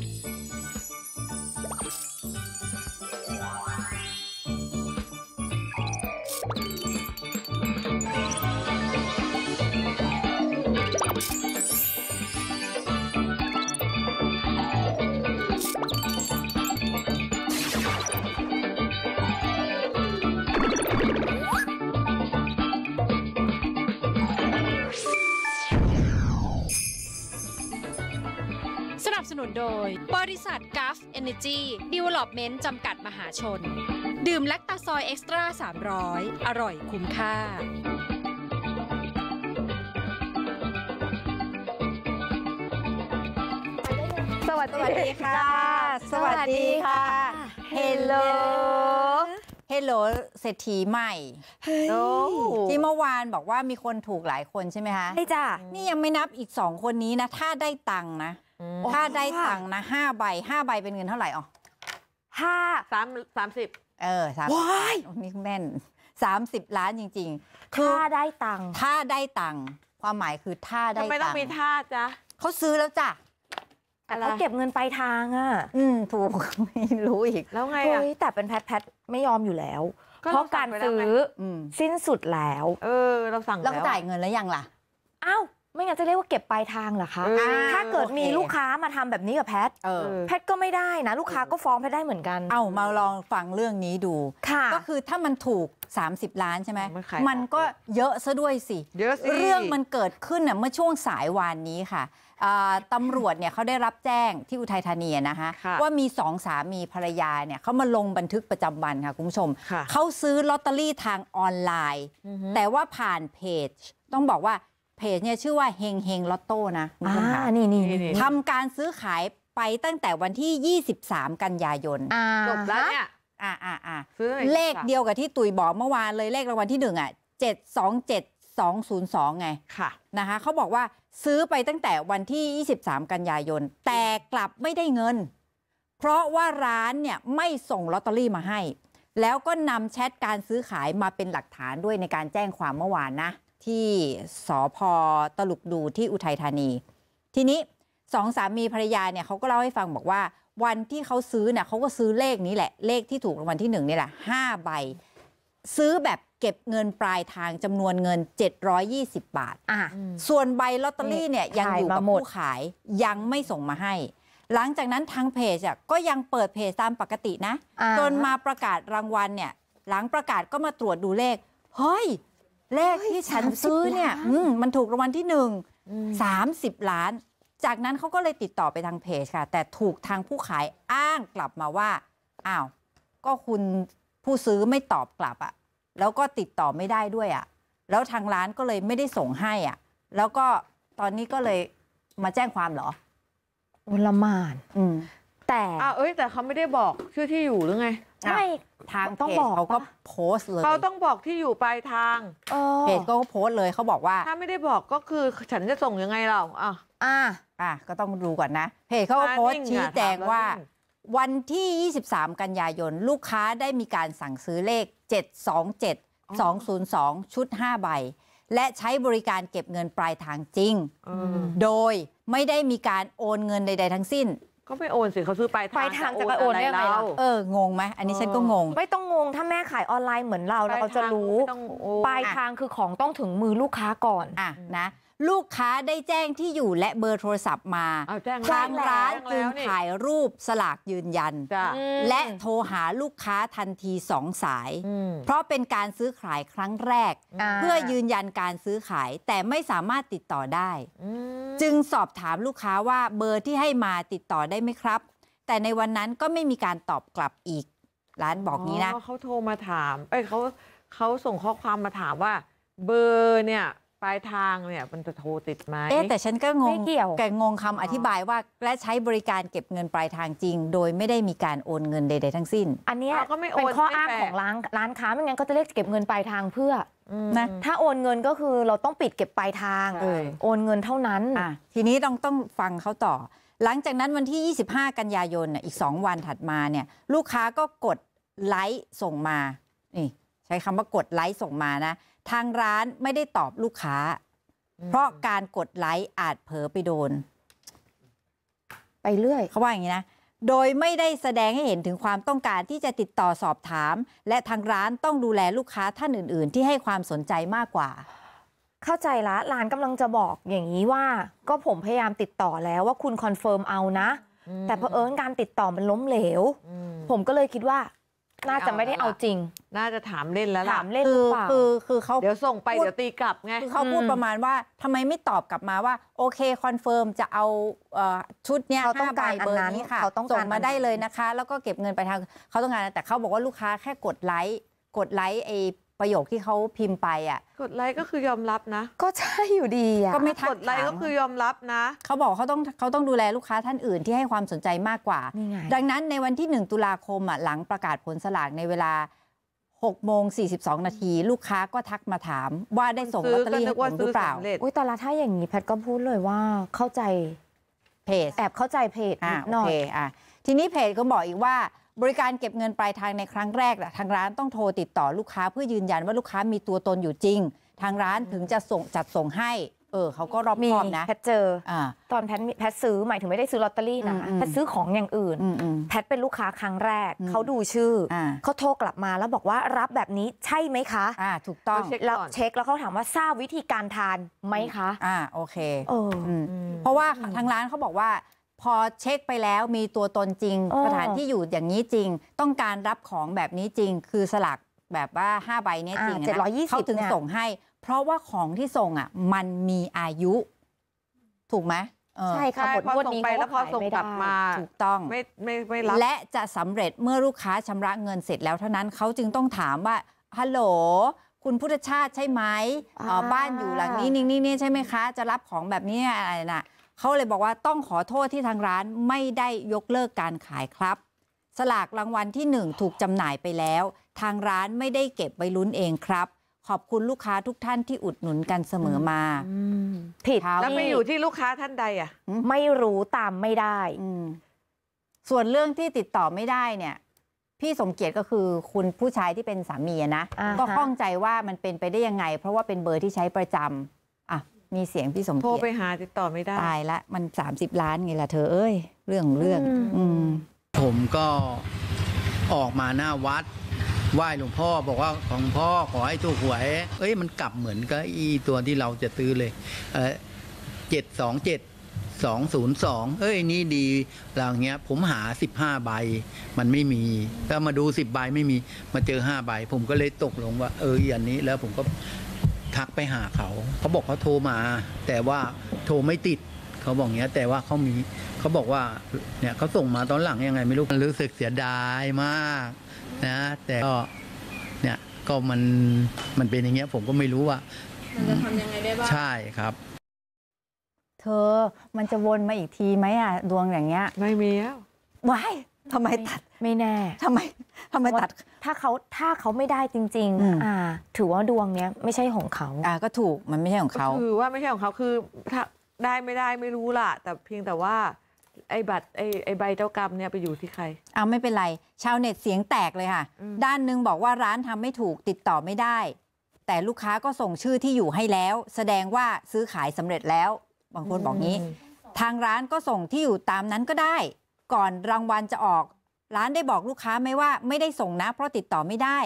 Música โดยบริษัทกัฟเอเนจีดีเวล็อปเมนต์จำกัดมหาชน ดื่มแลคตาซอยเอ็กซ์ตร้า300 อร่อยคุ้มค่า สวัสดีค่ะ สวัสดีค่ะ เฮลโหลเฮลโหลเศรษฐีใหม่ที่เมื่อวานบอกว่ามีคนถูกหลายคนใช่ไหมคะ ใช่จ้ะ นี่ยังไม่นับอีกสองคนนี้นะ ถ้าได้ตังค์นะถ้าได้ตังนะห้าใบห้าใบเป็นเงินเท่าไหร่อ๋อห้าสามสามสิบเออสามว้านี่แม่นสามสิบล้านจริงๆถ้าได้ตังถ้าได้ตังความหมายคือถ้าได้ตังทำไมต้องมีท่าจ้ะเขาซื้อแล้วจ้ะเขาเก็บเงินปลายทางอ่ะอืม ถูกไม่รู้อีกแล้วไงอ่ะแต่เป็นแพทแพทไม่ยอมอยู่แล้วเพราะการซื้อสิ้นสุดแล้ว เออ เราสั่งแล้วแล้วจ่ายเงินแล้วยังล่ะอ้าวไม่งั้นจะเรียกว่าเก็บปลายทางเหรอคะ ถ้าเกิดมีลูกค้ามาทำแบบนี้กับแพท แพทก็ไม่ได้นะ ลูกค้าก็ฟ้องแพทได้เหมือนกัน เอามาลองฟังเรื่องนี้ดู ก็คือถ้ามันถูก 30 ล้านใช่ไหมมันก็เยอะซะด้วยสิ เรื่องมันเกิดขึ้นเมื่อช่วงสายวานนี้ค่ะ ตำรวจเนี่ยเขาได้รับแจ้งที่อุทัยธานีนะคะว่ามีสองสามีภรรยาเนี่ยเขามาลงบันทึกประจำวันค่ะคุณผู้ชม เขาซื้อลอตเตอรี่ทางออนไลน์ แต่ว่าผ่านเพจ ต้องบอกว่าเพจเนี่ยชื่อว่าเฮงเฮงลอตโต้นะคุณผู้ชมค่ะนี่นี่ทำการซื้อขายไปตั้งแต่วันที่ 23 กันยายนจบแล้วเนี่ยอ่าอ่าอ่าเลขเดียวกับที่ตุยบอกเมื่อวานเลยเลขรางวัลที่หนึ่งอ่ะ 727202เงยไงค่ะนะคะเขาบอกว่าซื้อไปตั้งแต่วันที่ 23 กันยายนแต่กลับไม่ได้เงิน เพราะว่าร้านเนี่ยไม่ส่งลอตเตอรี่มาให้ แล้วก็นำแชทการซื้อขายมาเป็นหลักฐานด้วยในการแจ้งความเมื่อวานนะที่สพตลุกดูที่อุทัยธานี ทีนี้สองสามีภรรยาเนี่ยเขาก็เล่าให้ฟังบอกว่า วันที่เขาซื้อเนี่ยเขาก็ซื้อเลขนี้แหละ เลขที่ถูกรางวัลที่หนึ่งนี่แหละห้าใบ ซื้อแบบเก็บเงินปลายทางจำนวนเงิน 720 บาทอ่ะส่วนใบลอตเตอรี่เนี่ยยังอยู่กับผู้ขายยังไม่ส่งมาให้ หลังจากนั้นทางเพจอ่ะก็ยังเปิดเพจตามปกตินะ จนมาประกาศรางวัลเนี่ยหลังประกาศก็มาตรวจดูเลขเฮ้ยเลขที่ฉันซื้อเนี่ยมันถูกรางวัลที่หนึ่งสามสิบล้าน จากนั้นเขาก็เลยติดต่อไปทางเพจค่ะแต่ถูกทางผู้ขายอ้างกลับมาว่าอ้าวก็คุณผู้ซื้อไม่ตอบกลับอะแล้วก็ติดต่อไม่ได้ด้วยอะแล้วทางร้านก็เลยไม่ได้ส่งให้อะแล้วก็ตอนนี้ก็เลยมาแจ้งความเหรออุลมาน อืม แต่อ้าวเอ้ยแต่เขาไม่ได้บอกชื่อที่อยู่หรือไงไม่ทางต้องบอกเขาก็โพสเลย เขาต้องบอกที่อยู่ปลายทางเพจก็โพสเลยเขาบอกว่า ถ้าไม่ได้บอกก็คือฉันจะส่งยังไงเราอ่ะอ่ะอ่ะก็ต้องดูก่อนนะเพจเขาก็โพสชี้แจงว่าวันที่ 23 กันยายนลูกค้าได้มีการสั่งซื้อเลข 727 202ชุด5ใบ และใช้บริการเก็บเงินปลายทางจริง โดยไม่ได้มีการโอนเงินใดๆ ทั้งสิ้นก็ไปโอนสิเขาซื้อปลายทางปทางจะไปโอนได้ไหมเออ งงไหม อันนี้ฉันก็งง ไม่ต้องงงถ้าแม่ขายออนไลน์เหมือนเราเราจะรู้ปลายทางคือของต้องถึงมือลูกค้าก่อนอ่ะ นะลูกค้าได้แจ้งที่อยู่และเบอร์โทรศัพท์มาทางร้านจึงถ่ายรูป สลากยืนยัน และโทรหาลูกค้าทันทีสองสาย เพราะเป็นการซื้อขายครั้งแรก เพื่อยืนยันการซื้อขายแต่ไม่สามารถติดต่อได้ จึงสอบถามลูกค้าว่าเบอร์ที่ให้มาติดต่อได้ไหมครับ แต่ในวันนั้นก็ไม่มีการตอบกลับอีก ร้านบอกนี้นะเขาโทรมาถามเอ้ยเขาเขาส่งข้อความมาถามว่า เบอร์เนี่ยปลายทางเนี่ยมันจะโทรติดไหมเอ๊ะแต่ฉันก็งงแกงงคำอธิบายว่าและใช้บริการเก็บเงินปลายทางจริง โดยไม่ได้มีการโอนเงินใดๆทั้งสิ้น อันนี้เป็นข้ออ้างของร้านร้านค้าไม่งั้นก็จะเรียกเก็บเงินปลายทางเพื่อนะถ้าโอนเงินก็คือเราต้องปิดเก็บปลายทางโอนเงินเท่านั้น ทีนี้ต้องต้องฟังเขาต่อ หลังจากนั้นวันที่ 25 กันยายนอีก 2 วันถัดมาเนี่ยลูกค้าก็กดไลค์ส่งมานี่ใช้คำว่ากดไลค์ส่งมานะทางร้านไม่ได้ตอบลูกค้า เพราะการกดไลค์อาจเผลอไปโดน ไปเรื่อยเขาว่าอย่างนี้นะ โดยไม่ได้แสดงให้เห็นถึงความต้องการที่จะติดต่อสอบถาม และทางร้านต้องดูแลลูกค้าท่านอื่น ๆ ที่ให้ความสนใจมากกว่า เข้าใจละร้านกำลังจะบอกอย่างนี้ว่า ก็ผมพยายามติดต่อแล้วว่าคุณคอนเฟิร์มเอานะ แต่เพอเอิญการติดต่อมันล้มเหลว ผมก็เลยคิดว่าน่าจะไม่ได้เอาจริงน่าจะถามเล่นแล้วล่ะถามเล่นหรือเปล่าคือ คือเขาเดี๋ยวส่งไป เดี๋ยวตีกลับไงคือเขาพูดประมาณว่าทำไมไม่ตอบกลับมาว่าโอเค คอนเฟิร์ม จะเอาชุดเนี้ยเขาต้องการเบอร์นี้ค่ะส่งมาได้เลยนะคะ แล้วก็เก็บเงินไปทางเขาต้องการแต่เขาบอกว่าลูกค้าแค่กดไลค์กดไลค์ไอประโยคที่เขาพิมพ์ไปอ่ะกดไลค์ก็คือยอมรับนะก็ใช่อยู่ดีอ่ะก็ไม่ทักกดไลค์ก็คือยอมรับนะเขาบอกเขาต้องเขาต้องดูแลลูกค้าท่านอื่นที่ให้ความสนใจมากกว่า ดังนั้นในวันที่1ตุลาคมอ่ะหลังประกาศผลสลากในเวลา6โมง 42 นาทีลูกค้าก็ทักมาถาม ว่าได้ส่งลอตเตอรี่ให้ผมหรือเปล่า อุ้ยแต่ละถ้าอย่างนี้ แพทก็พูดเลยว่าเข้าใจเพจแอบเข้าใจเพจอ่าโอหน่อเคยอ่ะ ทีนี้เพจก็บอกอีกว่า บริการเก็บเงินปลายทางในครั้งแรกน่ะทางร้านต้องโทรติดต่อลูกค้าเพื่อยืนยันว่าลูกค้ามีตัวตนอยู่จริง ทางร้านถึงจะส่งจัดส่งให้เออเขาก็รอบคอบนะแพทเจอ ตอนแพทแพทซื้อหมายถึงไม่ได้ซื้อลอตเตอรี่นะแพทซื้อของอย่างอื่นแพทเป็นลูกค้าครั้งแรก เขาดูชื่อ เขาโทรกลับมาแล้วบอกว่ารับแบบนี้ใช่ไหมคะอ่าถูกต้อง แล้วเช็คแล้วเขาถามว่าทราบวิธีการทานไหมคะอ่าโอเคเพราะว่าทางร้านเขาบอกว่า พอเช็คไปแล้วมีตัวตนจริงสถานที่อยู่อย่างนี้จริง ต้องการรับของแบบนี้จริง คือสลักแบบว่า5ใบนี้จริงนะเขาถึงส่งให้เพราะว่าของที่ส่งอ่ะ มันมีอายุ ถูกไหมใช่ค่ะพอส่งไปแล้วพอส่งกลับมาถูกต้องไม่ไม่ไม่รับ และจะสำเร็จเมื่อลูกค้าชำระเงินเสร็จแล้วเท่านั้นเขาจึงต้องถามว่า ฮัลโหลคุณพุทธชาติใช่ไหมบ้านอยู่หลังนี้นี่นี่ใช่ไหมคะ จะรับของแบบนี้อะไรน่ะเขาเลยบอกว่าต้องขอโทษที่ทางร้านไม่ได้ยกเลิกการขายครับ สลากรางวัลที่1ถูกจำหน่ายไปแล้ว ทางร้านไม่ได้เก็บไว้ลุ้นเองครับขอบคุณลูกค้าทุกท่านที่อุดหนุนกันเสมอมาผิด แล้วไปอยู่ที่ลูกค้าท่านใดอ่ะ ไม่รู้ตามไม่ได้ส่วนเรื่องที่ติดต่อไม่ได้เนี่ย พี่สมเกียรติก็คือ คุณผู้ชายที่เป็นสามีนะ ก็ข้องใจว่ามันเป็นไปได้ยังไง เพราะว่าเป็นเบอร์ที่ใช้ประจำอ่ะ มีเสียงพี่สมเกียรติโทรไปหาติดต่อไม่ได้ตายละ มัน30ล้านไงล่ะเธอ เอ้ย เรื่อง เรื่องผมก็ออกมาหน้าวัดไหว้หลวงพ่อบอกว่าของพ่อขอให้ถูกหวย เอ้ยมันกลับเหมือนกับอีตัวที่เราจะตื้อเลยเจ็ดสองเจ็ดสองศูนย์สองเอ้ยนี่ดีเราเงี้ยผมหาสิบห้าใบมันไม่มีก็มาดูสิบใบไม่มีมาเจอห้าใบผมก็เลยตกลงว่าเอออันนี้แล้วผมก็ทักไปหาเขา เขาบอกเขาโทรมา แต่ว่าโทรไม่ติดเขาบอกเงี้ย แต่ว่าเขามีเขาบอกว่าเนี่ยเขาส่งมาตอนหลังยังไง ไม่รู้รู้สึกเสียดายมากนะแต่ก็เนี่ยก็มันมันเป็นอย่างเงี้ยผมก็ไม่รู้ว่ามันจะทำยังไงได้บ้างใช่ครับ เธอมันจะวนมาอีกทีไหมอ่ะดวงอย่างเงี้ย ไม่มีแล้วว้ทำไมตัดไม่แน่ทำไมทำไมตัด ถ้าเขาถ้าเขาไม่ได้จริง ๆ อ่า ถือว่าดวงเนี้ยไม่ใช่ของเขาอ่าก็ถูกมันไม่ใช่ของเขาคือว่าไม่ใช่ของเขาคือถ้าได้ไม่ได้ไม่รู้ล่ะ แต่เพียงแต่ว่าไอ้บัตรไอ้ไอ้ใบเจ้ากรรมเนี่ยไปอยู่ที่ใคร เอาไม่เป็นไร ชาวเน็ตเสียงแตกเลยค่ะ ด้านหนึ่งบอกว่าร้านทำไม่ถูกติดต่อไม่ได้ แต่ลูกค้าก็ส่งชื่อที่อยู่ให้แล้ว แสดงว่าซื้อขายสำเร็จแล้ว บางคนบอกงี้ ทางร้านก็ส่งที่อยู่ตามนั้นก็ได้ ก่อนรางวัลจะออก ร้านได้บอกลูกค้าไหมว่าไม่ได้ส่งนะ เพราะติดต่อไม่ได้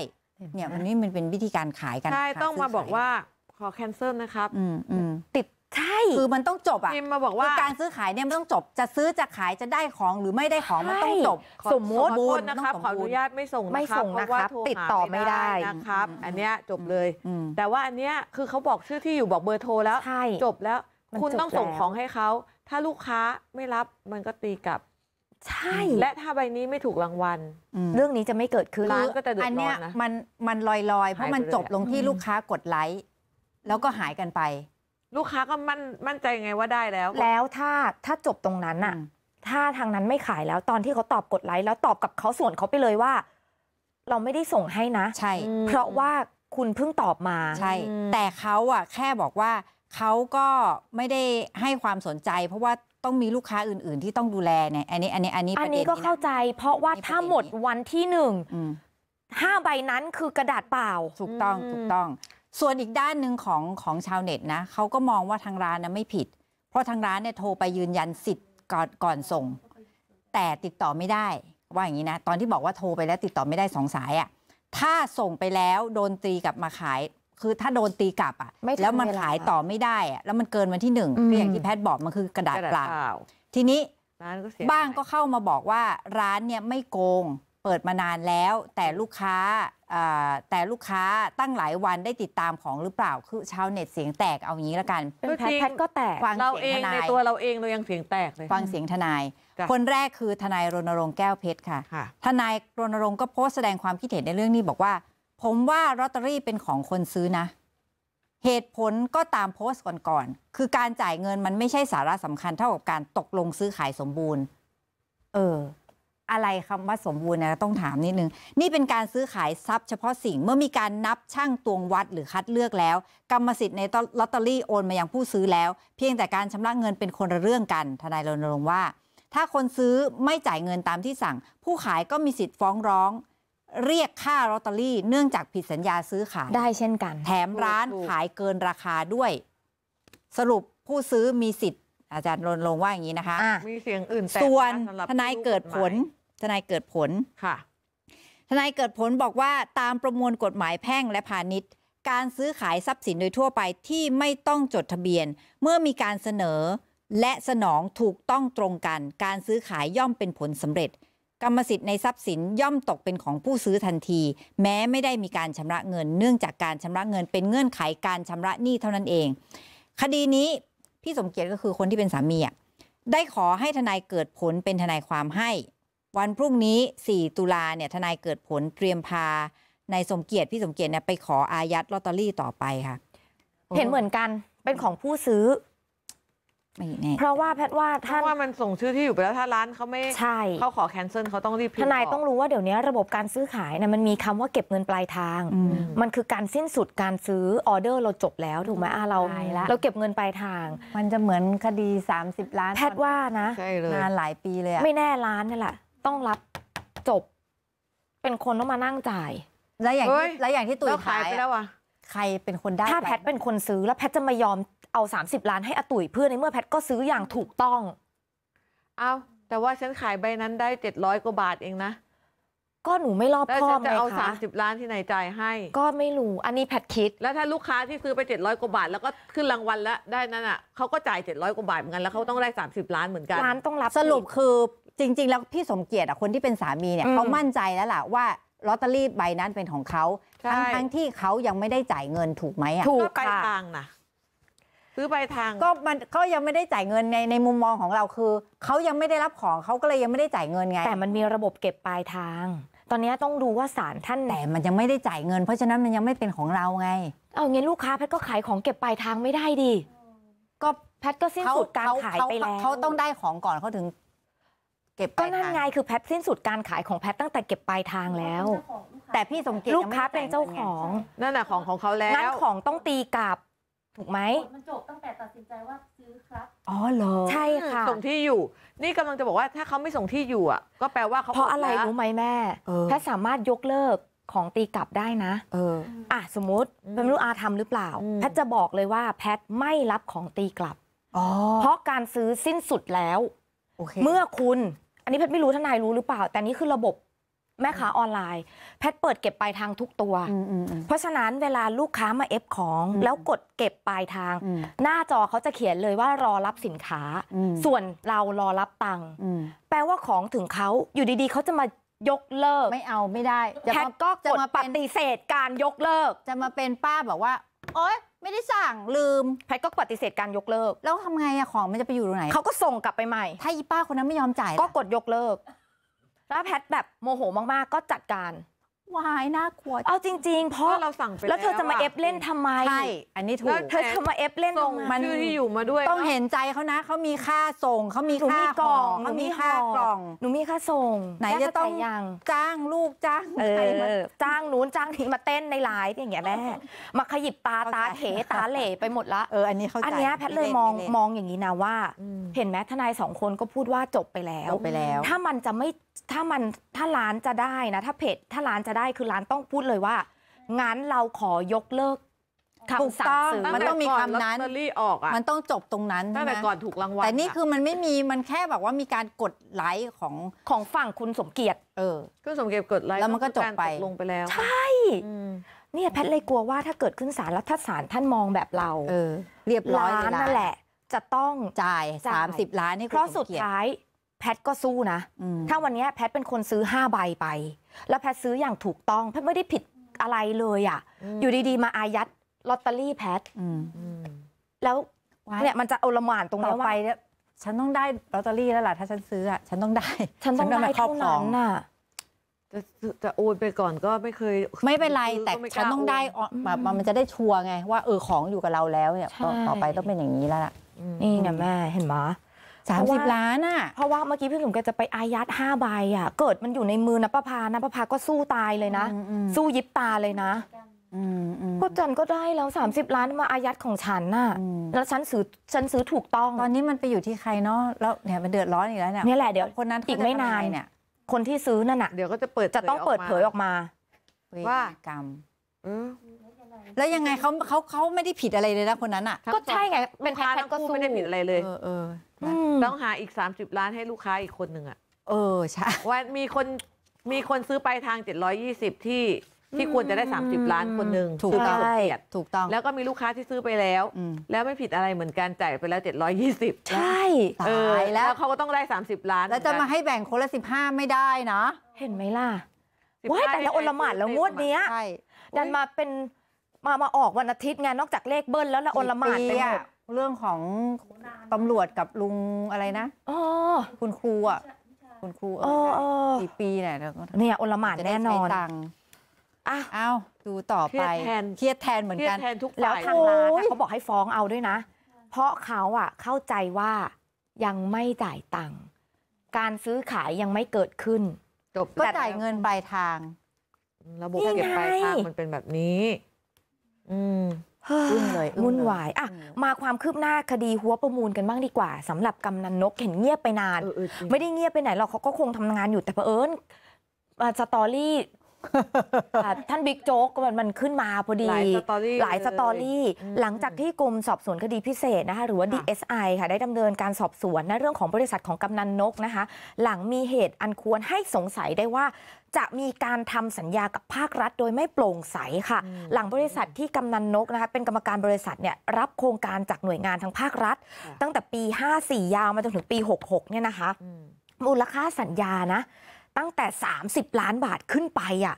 เนี่ยมันนี่มันเป็นวิธีการขายกันใช่ต้องมาบอกว่าขอแคนเซิลนะครับติดใช่คือมันต้องจบอ่ะพิมมาบอกว่าคือการซื้อขายเนี่ยมันต้องจบจะซื้อจะขายจะได้ของหรือไม่ได้ของมันต้องจบสมมุติขนะครับขออนุญาตไม่ส่งนะไม่ส่งเพราะว่านะครับติดต่อไม่ได้นะครับ อันเนี้ยจบเลยแต่ว่าอันเนี้ยคือเขาบอกชื่อที่อยู่บอกเบอร์โทรแล้วจบแล้ว คุณต้องส่งของให้เขาถ้าลูกค้าไม่รับมันก็ตีกลับ ใช่ และถ้าใบนี้ไม่ถูกรางวัล เรื่องนี้จะไม่เกิดขึ้นร้านก็จะเดือดร้อนนะอันเนี้ยมันมันลอยลอยๆ เพราะมันจบลงที่ลูกค้ากดไลค์แล้วก็หายกันไปลูกค้าก็มั่นมั่นใจไงว่าได้แล้ว แล้วถ้าถ้าจบตรงนั้นอะถ้าทางนั้นไม่ขายแล้ว ตอนที่เขาตอบกดไลค์ แล้วตอบกับเขาส่วนเขาไปเลยว่า เราไม่ได้ส่งให้นะ ใช่ เพราะว่าคุณเพิ่งตอบมา ใช่ แต่เขาอะแค่บอกว่าเขาก็ไม่ได้ให้ความสนใจ เพราะว่าต้องมีลูกค้าอื่น ๆ ที่ต้องดูแลเนี่ยอันนี้ อันนี้ อันนี้อันนี้ก็เข้าใจ เพราะว่าถ้าหมดวันที่หนึ่งห้าใบนั้นคือกระดาษเปล่าถูกต้องถูกต้องส่วนอีกด้านหนึ่งของของชาวเน็ตนะ เขาก็มองว่าทางร้านนะไม่ผิด เพราะทางร้านเนี่ยโทรไปยืนยันสิทธิ์ก่อนก่อนส่ง แต่ติดต่อไม่ได้ว่าอย่างนี้นะตอนที่บอกว่าโทรไปแล้วติดต่อไม่ได้สองสายอะ่ะถ้าส่งไปแล้วโดนตีกลับมาขาย คือถ้าโดนตีกลับอ่ะแล้วมันขายต่อไม่ได้อ่ะแล้วมันเกินวันที่หนึ่งคืออย่างที่แพทย์บอกมันคือกระดาษเปล่าทีนี้บ้างก็เข้ามาบอกว่าร้านเนี่ยไม่โกงเปิดมานานแล้ว แต่ลูกค้าแต่ลูกค้าตั้งหลายวันได้ติดตามของหรือเปล่าคือชาวเน็ตเสียงแตกเอางี้ละกันเป็นแพทก็แตกฟังเสียงทนายในตัวเราเองเรายังเสียงแตกเลยฟังเสียงทนายคนแรกคือทนายรณรงค์แก้วเพชรค่ะ ทนายรณรงค์ก็โพสต์แสดงความคิดเห็นในเรื่องนี้บอกว่า ผมว่าลอตเตอรี่เป็นของคนซื้อนะ เหตุผลก็ตามโพสต์ก่อนๆคือการจ่ายเงินมันไม่ใช่สาระสำคัญเท่ากับการตกลงซื้อขายสมบูรณ์ เอออะไรคำว่าสมบูรณ์นะต้องถามนิดนึง นี่เป็นการซื้อขายทรัพย์เฉพาะสิ่งเมื่อมีการนับช่างตวงวัดหรือคัดเลือกแล้ว กรรมสิทธิ์ในลอตเตอรี่โอนมายังผู้ซื้อแล้ว เพียงแต่การชำระเงินเป็นคนละเรื่องกัน ทนายรณรงค์ว่า ถ้าคนซื้อไม่จ่ายเงินตามที่สั่ง ผู้ขายก็มีสิทธิ์ฟ้องร้อง เรียกค่าลอตเตอรี่ เนื่องจากผิดสัญญาซื้อขายได้เช่นกัน แถมร้านขายเกินราคาด้วย สรุปผู้ซื้อมีสิทธิ์อาจารย์รณรงค์ว่าอย่างนี้นะคะมีเสียงอื่นแต่ส่วนทนายเกิดผล ทนายเกิดผลค่ะ ทนายเกิดผลบอกว่าตามประมวลกฎหมายแพ่งและพาณิชย์ การซื้อขายทรัพย์สินโดยทั่วไปที่ไม่ต้องจดทะเบียน เมื่อมีการเสนอและสนองถูกต้องตรงกัน การซื้อขายย่อมเป็นผลสำเร็จ กรรมสิทธิ์ในทรัพย์สินย่อมตกเป็นของผู้ซื้อทันที แม้ไม่ได้มีการชำระเงิน เนื่องจากการชำระเงินเป็นเงื่อนไขการชำระหนี้เท่านั้นเอง คดีนี้พี่สมเกียรติก็คือคนที่เป็นสามีอ่ะได้ขอให้ทนายเกิดผลเป็นทนายความให้ วันพรุ่งนี้ 4 ตุลาเนี่ยทนายเกิดผลเตรียมพานายสมเกียรติพี่สมเกียรติเนี่ยไปขออายัดลอตเตอรี่ต่อไปค่ะ เห็นเหมือนกันเป็นของผู้ซื้อเพราะว่าแพทย์ว่าท่านราะว่ามันส่งชื่อที่อยู่ไปแล้วถ้าร้านเขาไม่ใช่เขาขอแคนเซิลเขาต้องรีบพิมทพ์นายต้องรู้ว่าเดี๋ยวนี้ระบบการซื้อขายเนี่ยมันมีคำว่าเก็บเงินปลายทาง มันคือการสิ้นสุดการซื้อออเดอร์เราจบแล้วถูกไหมอ่เราเราเก็บเงินปลายทาง มันจะเหมือนคดี30ล้าน แพทย์ว่านะนานหลายปีเลยไม่แน่ร้านนี่แหละ ต้องรับจบ เป็นคนต้องมานั่งจ่ายแล้วอย่างที่และอย่างที่ตุ๋ยวขายไปแล้วอ่ะใครเป็นคนได้ ถ้าแพทเป็นคนซื้อแล้วแพทจะมายอมเอา30ล้านให้อตุ๋ยเพื่อในเมื่อแพทก็ซื้ออย่างถูกต้อง เอาแต่ว่าฉันขายใบนั้นได้ 700 กว่าบาทเองนะ ก็หนูไม่รอบคอบลยคะจะเอา30ล้านที่ไหนจ่ายให้ ก็ไม่รู้อันนี้แพทคิด แล้วถ้าลูกค้าที่ซื้อไป 700กว่าบาท แล้วก็ขึ้นรางวัลแล้วได้นั่นอ่ะ เขาก็จ่าย700 กว่าบาทเหมือนกันแล้วเขาต้องได้30ล้านเหมือนกันล้านต้องรับสรุปคือจริง ๆ แล้วพี่สมเกียรติคนที่เป็นสามีเนี่ยเขามั่นใจแล้วล่ะว่าลอตเตอรี่ใบนั้นเป็นของเขาทั้งทั้งที่เขายังไม่ได้จ่ายเงินถูกไหมอ่ะถูก็ไปทางนะซื้อไปทาง ก็มันก็ยังไม่ได้จ่ายเงินในในมุมมองของเราคือเขายังไม่ได้รับของเขาก็เลยยังไม่ได้จ่ายเงินไง แต่มันมีระบบเก็บปลายทาง ตอนนี้ต้องดูว่าศาลท่าน แต่มันยังไม่ได้จ่ายเงิน เพราะฉะนั้นมันยังไม่เป็นของเราไงเอางี้ลูกค้าแพทก็ขายของเก็บปลายทางไม่ได้ดิ ก็แพทก็สิ้นสุดการขายไปแล้วเขาต้องได้ของก่อนเขาถึงก็บก็นั่นไงคือแพทสิ้นสุดการขายของแพท ตั้งแต่เก็บปลายทางแล้ว แต่พี่สมเกตลูกค้าเป็นเจ้าของนั่นหละของของเขาแล้วงั้นของต้องตีกลับ ถูกไหมมันจบตั้งแต่ตัดสินใจว่าซื้อครับอ๋อเหรอใช่ค่ะส่งที่อยู่ นี่กำลังจะบอกว่าถ้าเขาไม่ส่งที่อยู่อ่ะก็แปลว่าเขาเพราะอะไรรู้ไหมแม่แพทสามารถยกเลิกของตีกลับได้นะ เออ อ่ะสมมติเป็นรู้อาทำหรือเปล่าแพทจะบอกเลยว่าแพทไม่รับของตีกลับเพราะการซื้อสิ้นสุดแล้วเมื่อคุณอันนี้แพทไม่รู้ทนายรู้หรือเปล่า แต่นี่คือระบบแม่ค้าออนไลน์ แพทเปิดเก็บปลายทางทุกตัวเพราะฉะนั้นเวลาลูกค้ามาเอฟของ แล้วกดเก็บปลายทาง หน้าจอเขาจะเขียนเลยว่ารอรับสินค้า ส่วนเรารอรับตังค์แปลว่าของถึงเขาอยู่ดีๆ เขาจะมายกเลิกไม่เอาไม่ได้แพทก็กะมดปฏิเสธการยกเลิกจะมาเป็นป้าบอกว่าโอ๊ยไม่ได้สั่ง ลืม แพทก็ปฏิเสธการยกเลิก แล้วทำไงอะของมันจะไปอยู่ตรงไหนเขาก็ส่งกลับไปใหม่ ถ้าอีป้าคนนั้นไม่ยอมจ่าย ก็กดยกเลิก แล้วแพทแบบโมโหมากๆ ก็จัดการวายน่ากลัว เอาจริงๆ เพราะเราสั่งไปแล้ว แล้วเธอจะมาเอฟเล่นทำไม ใช่ อันนี้ถูกเธอจะมาเอฟเล่นตรงมันคือที่อยู่มาด้วย ต้องเห็นใจเขานะเขามีค่าส่ง เขามีค่ากล่องเขามีค่ากล่อง หนูมีค่าส่ง ไหนจะต้องจ้างลูกจ้างใครมาจ้างนู้นจ้างนี่มาเต้นในไลฟ์อย่างเงี้ยแม่ มาขยิบตาตาเขตาเหล่ไปหมดละ เอออันนี้เขาอันนี้แพทเลยมองมองอย่างนี้นะว่า เห็นไหมทนายสองคนก็พูดว่าจบไปแล้วถ้ามันจะไม่ถ้ามันถ้าร้านจะได้นะถ้าเพจถ้าร้านจะได้คือร้านต้องพูดเลยว่างั้นเราขอยกเลิกถูกคำสั่งต้องือมันต้องมีคำนั้นออกอมันต้องจบตรงนั้นตั้งแต่ก่อนถูกรางวัลแต่นี่คือมันไม่มีมันแค่แบบว่ามีการกดไลค์ของของฝั่งคุณสมเกียรติเออคุณสมเกีติกดไลค์แล้วมันก็จบไปลงไปแล้วใช่เนี่ยแพทย์เลยกลัวว่าถ้าเกิดขึ้นศาลแล้วถ้าศาลท่านมองแบบเราเออเรียบร้อยร้านนั่นแหละ จะต้องจ่าย 30ล้านให้คุณเพราะสุดเกียรติท้ายแพทก็สู้นะ ถ้าวันนี้แพทเป็นคนซื้อห้าใบไป แล้วแพทซื้ออย่างถูกต้อง แพทไม่ได้ผิดอะไรเลยอะ่ะ อยู่ดีๆมาอายัดลอตเตอรี่แพท แล้วเนี่ยมันจะเอาละหมานตรงนี้่ไปเนี่ย ฉันต้องได้ลอตเตอรี่แล้วล่ะถ้าฉันซื้ออ่ะ ฉันต้องได้ ฉันต้องได้เท่านั้นน่ะ จะจะโอนไปก่อนก็ไม่เคย ไม่เป็นไรแต่ฉันต้องได้แบบมันจะได้ชัวร์ไงว่าเออของอยู่กับเราแล้ว เนี่ยต่อไปต้องเป็นอย่างนี้แล้วล่ะนี่นะแม่เห็นไหม30 ล้านอ่ะเพราะว่าเมื่อกี้พี่หนุ่มแกจะไปอายัด5ใบอ่ะเกิดมันอยู่ในมือนปภพานะภพาก็สู้ตายเลยนะสู้ยิบตาเลยนะก็จันก็ได้แล้ว 30ล้านมาอายัดของฉันน่ะ แล้วฉันซื้อฉันซื้อถูกต้องตอนนี้มันไปอยู่ที่ใครเนาะแล้วเนี่ยมันเดือดร้อนอีกแล้วเนี่ยนี่แหละเดี๋ยว คนนั้นอีกไม่นานเนี่ย คนที่ซื้อนั่นน่ะเดี๋ยวก็จะเปิดจะต้องเปิดเผยออกมาว่ากรรมแล้วยังไงเขาเขาเขาไม่ได้ผิดอะไรเลยนะคนนั้นอ่ะ ก็ใช่ไง เป็นแพทย์ก็ู้ไม่ได้ผิดอะไรเลย เออต้องหาอีก 30 ล้านให้ลูกค้าอีกคนหนึ่งอะเออใช่ว่ามีคนมีคนซื้อไปทาง 720 ที่ที่ควรจะได้ 30ล้านคนหนึ่งถูกต้องถูกต้อง แล้วก็มีลูกค้าที่ซื้อไปแล้วแล้วไม่ผิดอะไรเหมือนกันจ่ายไปแล้ว 720 ใช่ตายแล้วเขาก็ต้องได้ 30 ล้านแล้วจะมาให้แบ่งคนละ 15 ไม่ได้นะ เห็นไหมล่ะว้าแต่ละอลหมาดแล้วงวดนี้ดันมาเป็นมามาออกวันอาทิตย์ไงนอกจากเลขเบิ้ลแล้วละอลหมาดไปหมดเรื่องของตำรวจกับลุงอะไรนะคุณครูอ่ะ คุณครูสกี่ปีเนี่ยเนี่ยอลหมานแน่นอนตังอ้าวดูต่อไป เครียดแทนเหมือนกันแล้วทางร้านเขาบอกให้ฟ้องเอาด้วยนะ เพราะเขาอ่ะ เข้าใจว่ายังไม่จ่ายตังค์การซื้อขายยังไม่เกิดขึ้น จบก็จ่ายเงินปลายทาง ระบบเก็บปลายทางมันเป็นแบบนี้ อืมอึ้งเลยมุ่นวายอ่ะ มาความคืบหน้าคดี หัวประมูลกันบ้างดีกว่า สำหรับกำนันนก เห็นเงียบไปนาน ไม่ได้เงียบไปไหนหรอกเขาก็คงทำงานอยู่แต่เพอิญสตอรี่ท่านบิ๊กโจ๊กมันขึ้นมาพอดี หลายสตอรี่ หลังจากที่กรมสอบสวนคดีพิเศษนะคะหรือว่า DSI ค่ะได้ดำเนินการสอบสวนในเรื่องของบริษัทของกำนันนกนะคะหลังมีเหตุอันควรให้สงสัยได้ว่าจะมีการทำสัญญากับภาครัฐโดยไม่โปร่งใสค่ะ หลังบริษัทที่กำนันนกนะคะเป็นกรรมการบริษัทเนี่ยรับโครงการจากหน่วยงานทางภาครัฐ ตั้งแต่ปี 54 ยาวมาจนถึงปี 66เนี่ยนะคะ มูลค่าสัญญานะตั้งแต่ 30 ล้านบาทขึ้นไปอะ่ะ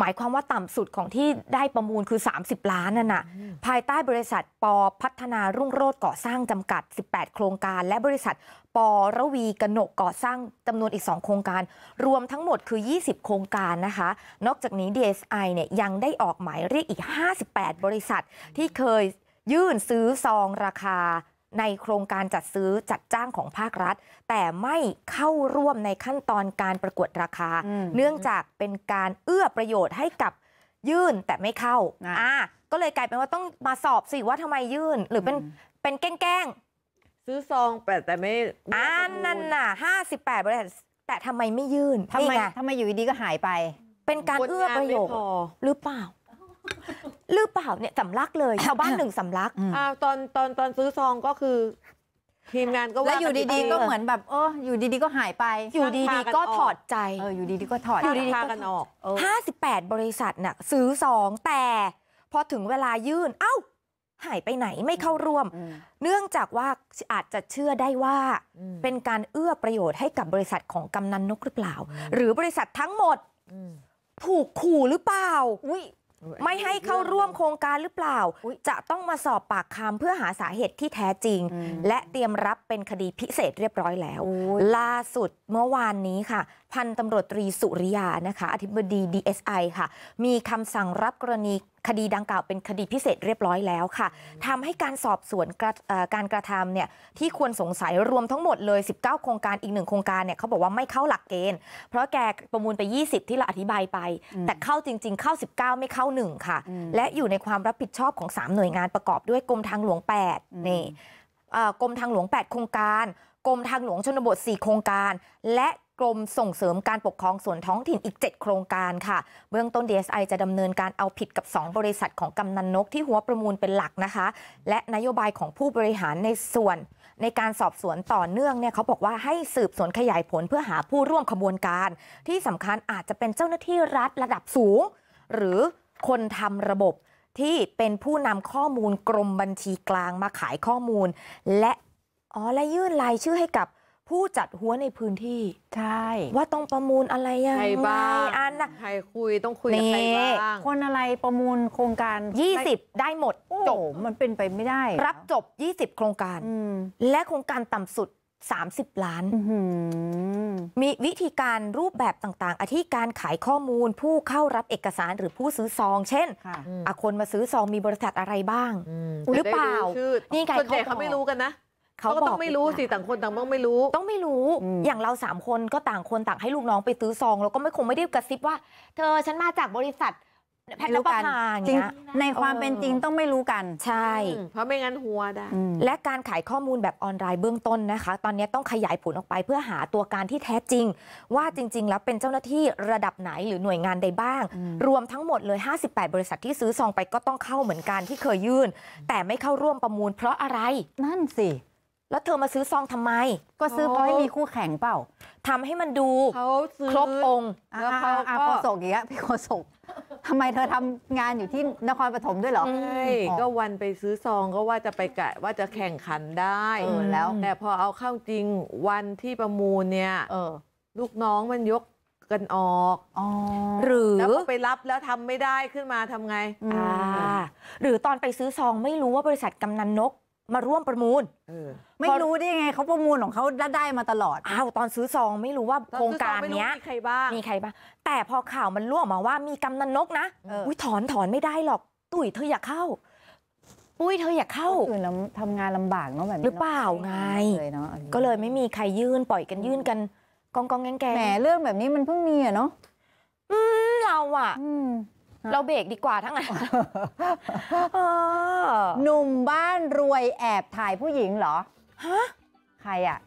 หมายความว่าต่ำสุดของที่ได้ประมูลคือ 30 ล้านนั่นน่ะภายใต้บริษัทปพัฒนารุ่งโรจน์ก่อสร้างจำกัด 18 โครงการ และบริษัทประวีกนกก่อสร้างจำนวนอีก 2 โครงการ รวมทั้งหมดคือ 20 โครงการนะคะ นอกจากนี้ DSI เนี่ยยังได้ออกหมายเรียกอีก 58 บริษัท ที่เคยยื่นซื้อซองราคาในโครงการจัดซื้อจัดจ้างของภาครัฐ แต่ไม่เข้าร่วมในขั้นตอนการประกวดราคา เนื่องจากเป็นการเอื้อประโยชน์ให้กับยื่นแต่ไม่เข้าอ่าก็เลยกลายเป็นว่าต้องมาสอบสิว่าทำไมยื่นหรือเป็นเป็นแกล้ง ซื้อซองแต่แต่ไม่อ่านั่นน่ะห้าสิบแปดบริษัทแต่ทำไมไม่ยื่นทำไมทำไมอยู่ดีก็หายไป เป็นการเอื้อประโยชน์หรือเปล่าหรือเปล่าเนี่ยสำลักเลยชาวบ้านหนึ่งสำลักอ้าวตอนตอนตอนซื้อซองก็คือ ทีมงานก็ว่าแล้วอยู่ดีๆก็เหมือนแบบเอออยู่ดีๆก็หายไป อยู่ดี ๆ ก็ถอดใจเอออยู่ดี ๆ ก็ถอดอยู่ดีๆก็ออกห้าสิบแปดบริษัทน่ะซื้อซองแต่ พอถึงเวลายื่นเอ้าหายไปไหนไม่เข้าร่วม เนื่องจากว่าอาจจะเชื่อได้ว่า เป็นการเอื้อประโยชน์ให้กับบริษัทของกำนันนกหรือเปล่าหรือบริษัททั้งหมดถูกขู่หรือเปล่าอุ้ยไม่ให้เข้าร่วมโครงการหรือเปล่า จะต้องมาสอบปากคำเพื่อหาสาเหตุที่แท้จริง และเตรียมรับเป็นคดีพิเศษเรียบร้อยแล้วล่าสุดเมื่อวานนี้ค่ะพันตำรวจตรีสุริยานะคะอธิบดี DSI ค่ะ มีคำสั่งรับกรณีคดีดังกล่าวเป็นคดีพิเศษเรียบร้อยแล้วค่ะทำให้การสอบสวนการกระทำเนี่ยที่ควรสงสัยรวมทั้งหมดเลย 19 โครงการอีกหนึ่งโครงการเนี่ยเขาบอกว่าไม่เข้าหลักเกณฑ์เพราะแกประมูลไป 20 ที่เราอธิบายไป แต่เข้าจริงๆ เข้า 19 ไม่เข้า 1 ค่ะและอยู่ในความรับผิดชอบของ 3 หน่วยงานประกอบด้วยกรมทางหลวง8นี่กรมทางหลวง 8 โครงการกรมทางหลวงชนบท 4 โครงการและกรมส่งเสริมการปกครองส่วนท้องถิ่นอีก 7 โครงการค่ะ เบื้องต้น DSI จะดำเนินการเอาผิดกับ 2 บริษัทของกำนันนกที่หัวประมูลเป็นหลักนะคะ และนโยบายของผู้บริหารในส่วน ในการสอบสวนต่อเนื่องเนี่ยเขาบอกว่าให้สืบสวนขยายผลเพื่อหาผู้ร่วมขบวนการ ที่สำคัญอาจจะเป็นเจ้าหน้าที่รัฐระดับสูง หรือคนทำระบบที่เป็นผู้นำข้อมูลกรมบัญชีกลางมาขายข้อมูล และอ๋อและยื่นรายชื่อให้กับผู้จัดหัวในพื้นที่ใช่ว่าต้องประมูลอะไรยังไงบ้างอันนะใครคุยต้องคุยกับใครบ้างคนอะไรประมูลโครงการ 20 ได้หมดจบมันเป็นไปไม่ได้ รับจบ 20 โครงการและโครงการต่ำสุด 30ล้านมีวิธีการรูปแบบต่าง ๆอธิการขายข้อมูลผู้เข้ารับเอกสารหรือผู้ซื้อซอง เช่นอคนมาซื้อซอง มีบริษัทอะไรบ้างหรือเปล่า นี่ไงเขาไม่รู้กันนะเขาก็ต้องไม่รู้สิต่างคนต่างต้องไม่รู้ต้องไม่รู้ อย่างเราสามคนก็ต่างคนต่างให้ลูกน้องไปซื้อซองแล้วก็ไม่คงไม่ได้กระซิบว่า เธอฉันมาจากบริษัทแพทย์นปภาจริงในความเป็นจริงต้องไม่รู้กัน ใช่ เพราะไม่งั้นหัวได้และการขายข้อมูลแบบออนไลน์เบื้องต้นนะคะ ตอนนี้ต้องขยายผลออกไปเพื่อหาตัวการที่แท้จริง ว่าจริง ๆ แล้วเป็นเจ้าหน้าที่ระดับไหนหรือหน่วยงานใดบ้าง รวมทั้งหมดเลย 58 บริษัทที่ซื้อซองไปก็ต้องเข้าเหมือนกันที่เคยยื่น แต่ไม่เข้าร่วมประมูล เพราะอะไรนั่นสิแล้วเธอมาซื้อซองทำไม ก็ซื้อเพราะให้มีคู่แข่งเปล่าทำให้มันดูเขาซื้อครบองค์แล้วเขาาก็โฆษกอย่างเงี้ยพี่โฆศกทำไมเธอทำงานอยู่ที่นครปฐมด้วยเหรอใช่ก็วันไปซื้อซองก็ว่าจะไปกะว่าจะแข่งขันได้แล้ว แต่พอเอาเข้าจริงวันที่ประมูลเนี่ย เออลูกน้องมันยกกันออกอหรือแล้วไปรับแล้วทำไม่ได้ขึ้นมาทำไงออ่า หรือตอนไปซื้อซองไม่รู้ว่าบริษัทกำนันนกมาร่วมประมูลไม่รู้ได้ยังไง เขาประมูลของเขาได้มาตลอดอ้าวตอนซื้อซองไม่รู้ว่าโครงการเนี้ยมีใครบ้างมีใครบ้างแต่พอข่าวมันล่วงมาว่ามีกำนันนกนะอุ้ยถอนถอนไม่ได้หรอก ตุ๋ยเธออยากเข้าปุ้ยเธออยากเข้าคือทำงานลำบากเนาะแบบหรือเปล่าไง ก็เลยไม่มีใครยื่น ปล่อยกันยื่นกันกองกองแกงแกแหมเรื่องแบบนี้มันเพิ่งมีอะเนาะเราอะเราเบรกดีกว่าทั้งนั้นหนุ่มบ้านรวยแอบถ่ายผู้หญิงเหรอ ฮะ ใครอ่ะ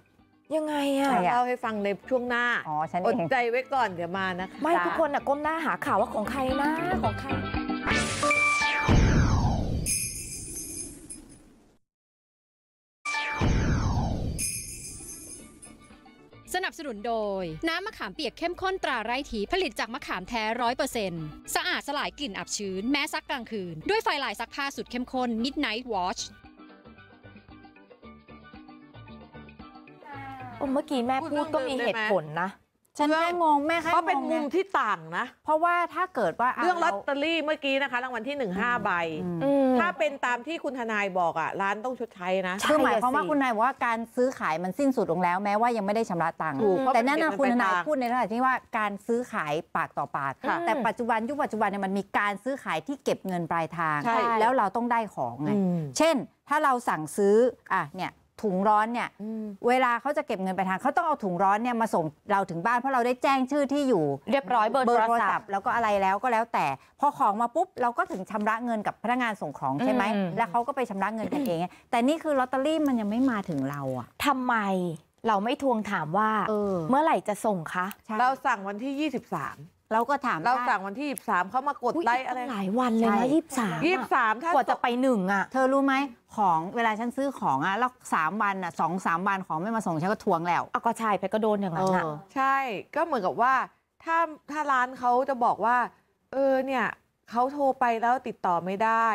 ยังไงอ่ะเล่าให้ฟังในช่วงหน้า อ๋อ ฉันอดใจไว้ก่อนเดี๋ยวมานะะไม่ทุกคนอ่ะก้มหน้าหาข่าวว่าของใครนะของใครสนับสนุนโดยน้ำมะขามเปียกเข้มข้นตราไร้ทีผลิตจากมะขามแท้ร้อยเปอร์เซ็นต์สะอาดสลายกลิ่นอับชื้น แม้ซักกลางคืน ด้วยไฟลายซักผ้าสุดเข้มข้น Midnight Watch เมื่อกี้แม่พูดก็มีเหตุผลนะฉันแม่งงแม่แค่เพราะเป็นมุมที่ต่างนะเพราะว่าถ้าเกิดว่าเรื่องลอตเตอรี่เมื่อกี้นะคะ รางวัลที่หนึ่งห้าใบ ถ้าเป็นตามที่คุณทนายบอกอ่ะร้านต้องชดใช้นะคือหมายความว่าคุณนายว่าการซื้อขายมันสิ้นสุดลงแล้วแม้ว่ายังไม่ได้ชำระตังค์แต่นั่นนะคุณทนายพูดในลักษณะที่ว่าการซื้อขายปากต่อปากแต่ปัจจุบันยุคปัจจุบันเนี่ยมันมีการซื้อขายที่เก็บเงินปลายทางแล้วเราต้องได้ของไงเช่นถ้าเราสั่งซื้ออ่ะเนี่ยถุงร้อนเนี่ยเวลาเขาจะเก็บเงินไปทางเขาต้องเอาถุงร้อนเนี่ยมาส่งเราถึงบ้านเพราะเราได้แจ้งชื่อที่อยู่ เรียบร้อยเบอร์โทรศัพท์แล้วก็อะไรแล้วก็แล้วแต่พอของมาปุ๊บเราก็ถึงชำระเงินกับพนักงานส่งของใช่ไหม แล้วเขาก็ไปชำระเงินกันเองแต่นี่คือลอตเตอรี่มันยังไม่มาถึงเราอะทำไมเราไม่ทวงถามว่า เมื่อไหร่จะส่งคะ เราสั่งวันที่ 23เราก็ถามเราสั่งวันที่ 23 เขามากดไลค์อะไร หลายวันเลยนะ2 3 2 3 ถ้ากว่าจะไปหนึ่งอ่ะ เธอรู้ไหมของเวลาฉันซื้อของอ่ะแล้วสามวันอ่ะสองสามวันของไม่มาส่งฉันก็ทวงแล้วอก็ใช่ไปก็โดนอย่างนั้นอ่ะใช่ ก็เหมือนกับว่าถ้าถ้าร้านเขาจะบอกว่าเออเนี่ยเขาโทรไปแล้วติดต่อไม่ได้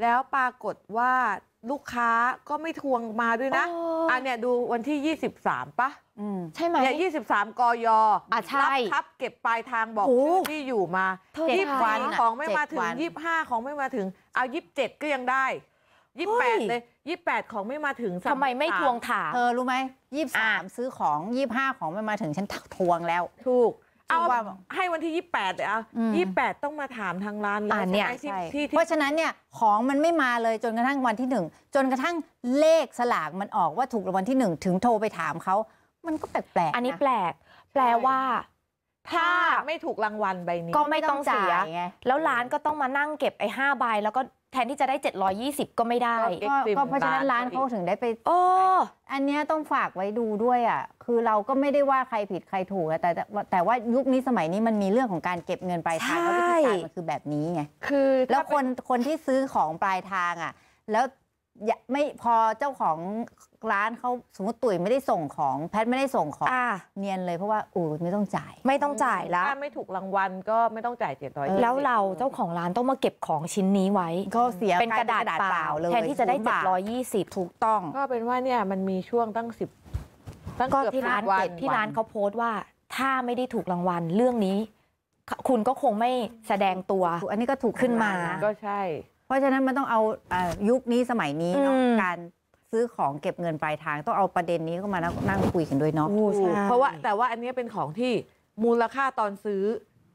แล้วปรากฏว่าลูกค้าก็ไม่ทวงมาด้วยนะ อันเนี้ยดูวันที่ 23ปะ ใช่ไหมเนี่ยยี่สิบสามกอยอใช่รับทับเก็บปลายทางบอกชื่อที่อยู่มายี่สิบวันของไม่มาถึงยี่สิบห้าของไม่มาถึง เอายี่สิบเจ็ดก็ยังได้ยี่สิบแปดเลยยี่สิบแปดของไม่มาถึงทำไมไม่ทวงถามเธอรู้ไหมยี่สิบสามซื้อของยี่สิบห้าของไม่มาถึงฉันทวงแล้ว ถูกเอาว่าให้วันที่ 28เลยอ่ะอืม28 ต้องมาถามทางร้านเลยวเนี่ยเพราะฉะนั้นเนี่ยของมันไม่มาเลยจนกระทั่งวันที่หนึ่งจนกระทั่งเลขสลากมันออก ว่าถูกรางวัลที่หนึ่งถึงโทรไปถามเขามันก็แปลกๆอันนี้แปลก แปลว่า ถ้าไม่ถูกรางวัลใบนี้ก็ไม่ต้องเสียแล้วร้านก็ต้องมานั่งเก็บไอ้ห้าใบ แล้วก็แทนที่จะได้ 720 ก็ไม่ได้ ก็เพราะฉะนั้นร้านเขาถึงได้ไป โอ้อันนี้ต้องฝากไว้ดูด้วยอ่ะ คือเราก็ไม่ได้ว่าใครผิดใครถูกอะแต่แต่ว่ายุคนี้สมัยนี้มันมีเรื่องของการเก็บเงินปลายทางแล้ววิธีการมันคือแบบนี้ไง คือแล้วคนคนที่ซื้อของปลายทางอ่ะ แล้วไม่พอเจ้าของร้านเขาสมมติตุ๋ยไม่ได้ส่งของแพทไม่ได้ส่งของอเนียนเลยเพราะว่าอูไม่ต้องจ่าย ไม่ต้องจ่ายแล้วถ้าไม่ถูกรางวัลก็ไม่ต้องจ่ายเจ็ดร้อยแล้วเราเจ้าของร้านต้องมาเก็บของชิ้นนี้ไว้ ก็เสียเป็นกระดาษเปล่าเลยแทนที่จะได้เจ็ดร้อยยี่สิบถูกต้อง ก็เป็นว่าเนี่ยมันมีช่วงตั้งสิบตั้งก็เกือบที่ร้านเก็บที่ร้านเขาโพสต์ว่า ถ้าไม่ได้ถูกรางวัลเรื่องนี้ คุณก็คงไม่แสดงตัวอันนี้ก็ถูกขึ้นมา ก็ใช่เพราะฉะนั้นมันต้องเอายุคนี้สมัยนี้เนาะการซื้อของเก็บเงินปลายทางต้องเอาประเด็นนี้เข้ามานั่งคุยกันด้วยเนาะเพราะว่าแต่ว่าอันนี้เป็นของที่มูลค่าตอนซื้อ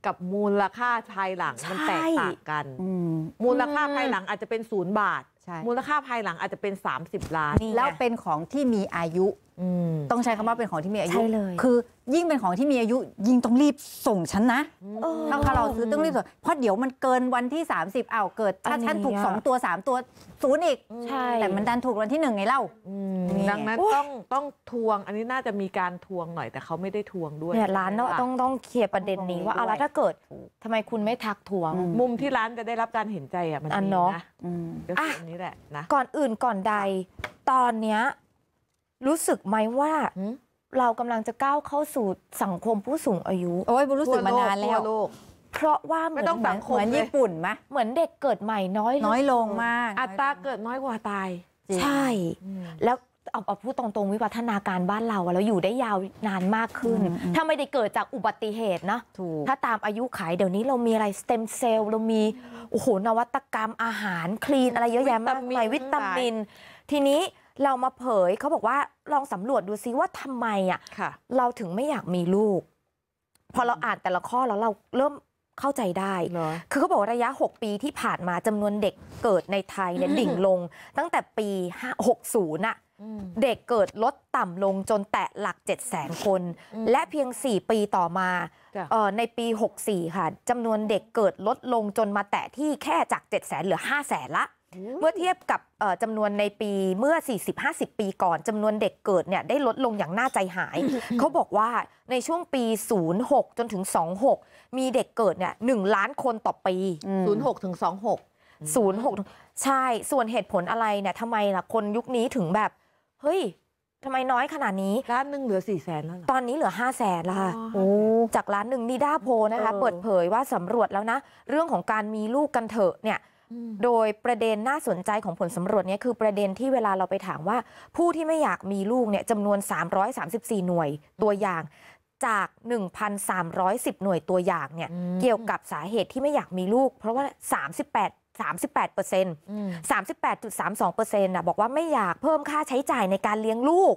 กับมูลค่าภายหลังมันแตกต่างกัน มูลค่าภายหลังอาจจะเป็นศูนย์บาท มูลค่าภายหลังอาจจะเป็น 30 ล้านแล้วเป็นของที่มีอายุต้องใช้คำว่าเป็นของที่มีอายุเลย คือยิ่งเป็นของที่มีอายุยิ่งต้องรีบส่งฉันนะถ้าเราซื้อต้องรีบส่งเพราะเดี๋ยวมันเกินวันที่ 30 เอาเกิด ถ้าฉันถูก2ตัว3ตัวศูนย์อีก แต่มันดันถูกวันที่หนึ่งไงเล่าดังนั้นต้องต้องทวงอันนี้น่าจะมีการทวงหน่อย แต่เขาไม่ได้ทวงด้วยเนี่ยร้านต้องต้องเคลียร์ประเด็นนี้ว่าเอาละถ้าเกิด ทำไมคุณไม่ทักทวง มุมที่ร้านจะได้รับการเห็นใจอ่ะมันนี้นะก็คือนี้แหละนะก่อนอื่นก่อนใดตอนเนี้ยรู้สึกไหมว่าเรากำลังจะก้าวเข้าสู่สังคมผู้สูงอายุโอ้ยรู้สึกมานานแล้ว เพราะว่าเหมือนเหมือนญี่ปุ่นไหมเหมือนเด็กเกิดใหม่น้อยน้อยลงมาก อัตราเกิดน้อยกว่าตายใช่ แล้วเอาพูดตรงๆวิวัฒนาการบ้านเรา เรแล้วอยู่ได้ยาวนานมากขึ้น ถ้าไม่ได้เกิดจากอุบัติเหตุนะถูกถ้าตามอายุขายเดี๋ยวนี้เรามีอะไรสเต็มเซลล์ เรามี โอ้โห นวัตกรรมอาหารคลีนอะไรเยอะแยะมากมายวิตามินทีนี้เรามาเผยเขาบอกว่าลองสำรวจดูซิว่าทำไมอ่ะ เราถึงไม่อยากมีลูกพอเราอ่านแต่ละข้อ แล้วเราเริ่มเข้าใจได้คือเขาบอกระยะ 6 ปีที่ผ่านมาจำนวนเด็กเกิดในไทยเนี่ยดิ่งลง ตั้งแต่ปี60น่ะเด็กเกิดลดต่ำลงจนแตะหลัก7 0 0แสนคน และเพียง 4 ปีต่อมา ในปี 64 ค่ะจำนวนเด็กเกิดลดลงจนมาแตะที่แค่จาก7 0 0แสนเหลือ5 0 0แสนละเมื่อเทียบกับจำนวนในปีเมื่อ 40-50 ปีก่อนจำนวนเด็กเกิดเนี่ยได้ลดลงอย่างน่าใจหายเขาบอกว่าในช่วงปี 06 จนถึง 26 มีเด็กเกิดเนี่ยหล้านคนต่อปี 06 ถึง26 06 ใช่ส่วนเหตุผลอะไรเนี่ยทำไมล่ะคนยุคนี้ถึงแบบ เฮ้ยทำไมน้อยขนาดนี้ล้านหนึ่งเหลือ4ี่แสนแล้ว ตอนนี้เหลือ5้าแสนลค่ะจากล้านหนึ่งนิด้าโพนะคะเปิดเผยว่าสำรวจแล้วนะเรื่องของการมีลูกกันเถอะเนี่ยโดยประเด็นน่าสนใจของผลสำรวจนี้คือประเด็นที่เวลาเราไปถามว่า ผู้ที่ไม่อยากมีลูกเนี่ยจำนวน 334 หน่วยตัวอย่างจาก 1,310 หน่วยตัวอย่างเนี่ยเกี่ยวกับสาเหตุที่ไม่อยากมีลูก เพราะว่า 38 38เปอร์เซ็นต์38.32เปอร์เซ็นต์บอกว่าไม่อยากเพิ่มค่าใช้จ่ายในการเลี้ยงลูก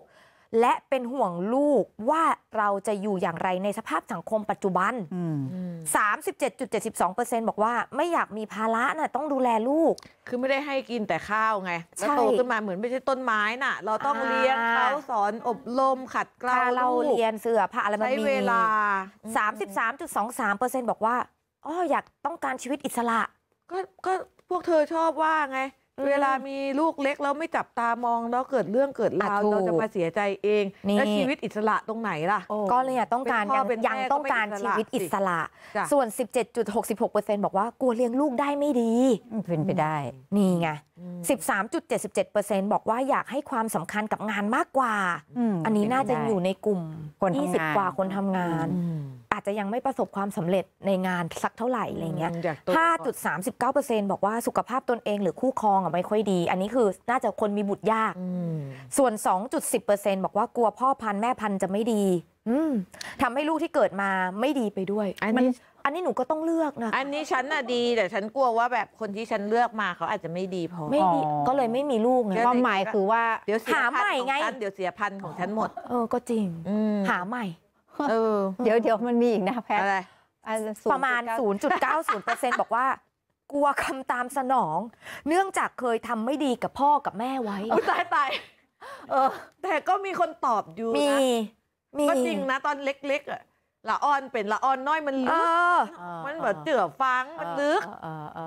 และเป็นห่วงลูกว่าเราจะอยู่อย่างไรในสภาพสังคมปัจจุบัน37.72%บอกว่าไม่อยากมีภาระนะ่ะ ต้องดูแลลูก คือไม่ได้ให้กินแต่ข้าวไงแล้วโตขึ้นมาเหมือนไม่ใช่ต้นไม้น่ะ เราต้องเลี้ยงเขาสอนอบรมขัดเกลาเราเรียนเสื้อผ้าอะไรมันมี ใช้เวลา 33.23%บอกว่าอ๋ออยากต้องการชีวิตอิสระ ก็ก็พวกเธอชอบว่าไงเวลามีลูกเล็กแล้วไม่จับตามองแล้วเกิดเรื่องเกิดราวเราจะมาเสียใจเอง แล้วชีวิตอิสระตรงไหนล่ะ ก็เลยต้องการยังต้องการชีวิตอิสระ ส่วน 17.66%บอกว่ากลัวเลี้ยงลูกได้ไม่ดี เป็นไปได้นี่ไง13.77%บอกว่าอยากให้ความสำคัญกับงานมากกว่า อันนี้น่าจะอยู่ในกลุ่ม20 กว่าคนทำงาน อาจจะยังไม่ประสบความสำเร็จในงานสักเท่าไหร่อะไรเงี้ย5.39%บอกว่าสุขภาพตนเองหรือคู่ครองไม่ค่อยดี อันนี้คือน่าจะคนมีบุตรยาก ส่วน 2.10%บอกว่ากลัวพ่อพันธุ์แม่พันธุ์จะไม่ดีทำให้ลูกที่เกิดมาไม่ดีไปด้วย อันนี้ อันนี้หนูก็ต้องเลือกนะ อันนี้ฉันน่ะดี แต่ฉันกลัวว่าแบบคนที่ฉันเลือกมาเขาอาจจะไม่ดีพอไม่ดีก็เลยไม่มีลูกไงความหมายคือว่าเดี๋ยวหาใหม่ไง เดี๋ยวเสียพันของฉันหมด เออ ก็จริง หาใหม่เออ เดี๋ยวเดี๋ยวมันมีอีกนะแพทประมาณ 0.90%บอกว่า กลัวคำตามสนอง เนื่องจากเคยทำไม่ดีกับพ่อกับแม่ไว้ตายตายเออ แต่ก็มีคนตอบอยู่นะก็จริงนะตอนเล็ก ๆอ่ะละอ่อนเป็นละอ่อนน้อยมันลึกมันแบบเจือฟังมันลึก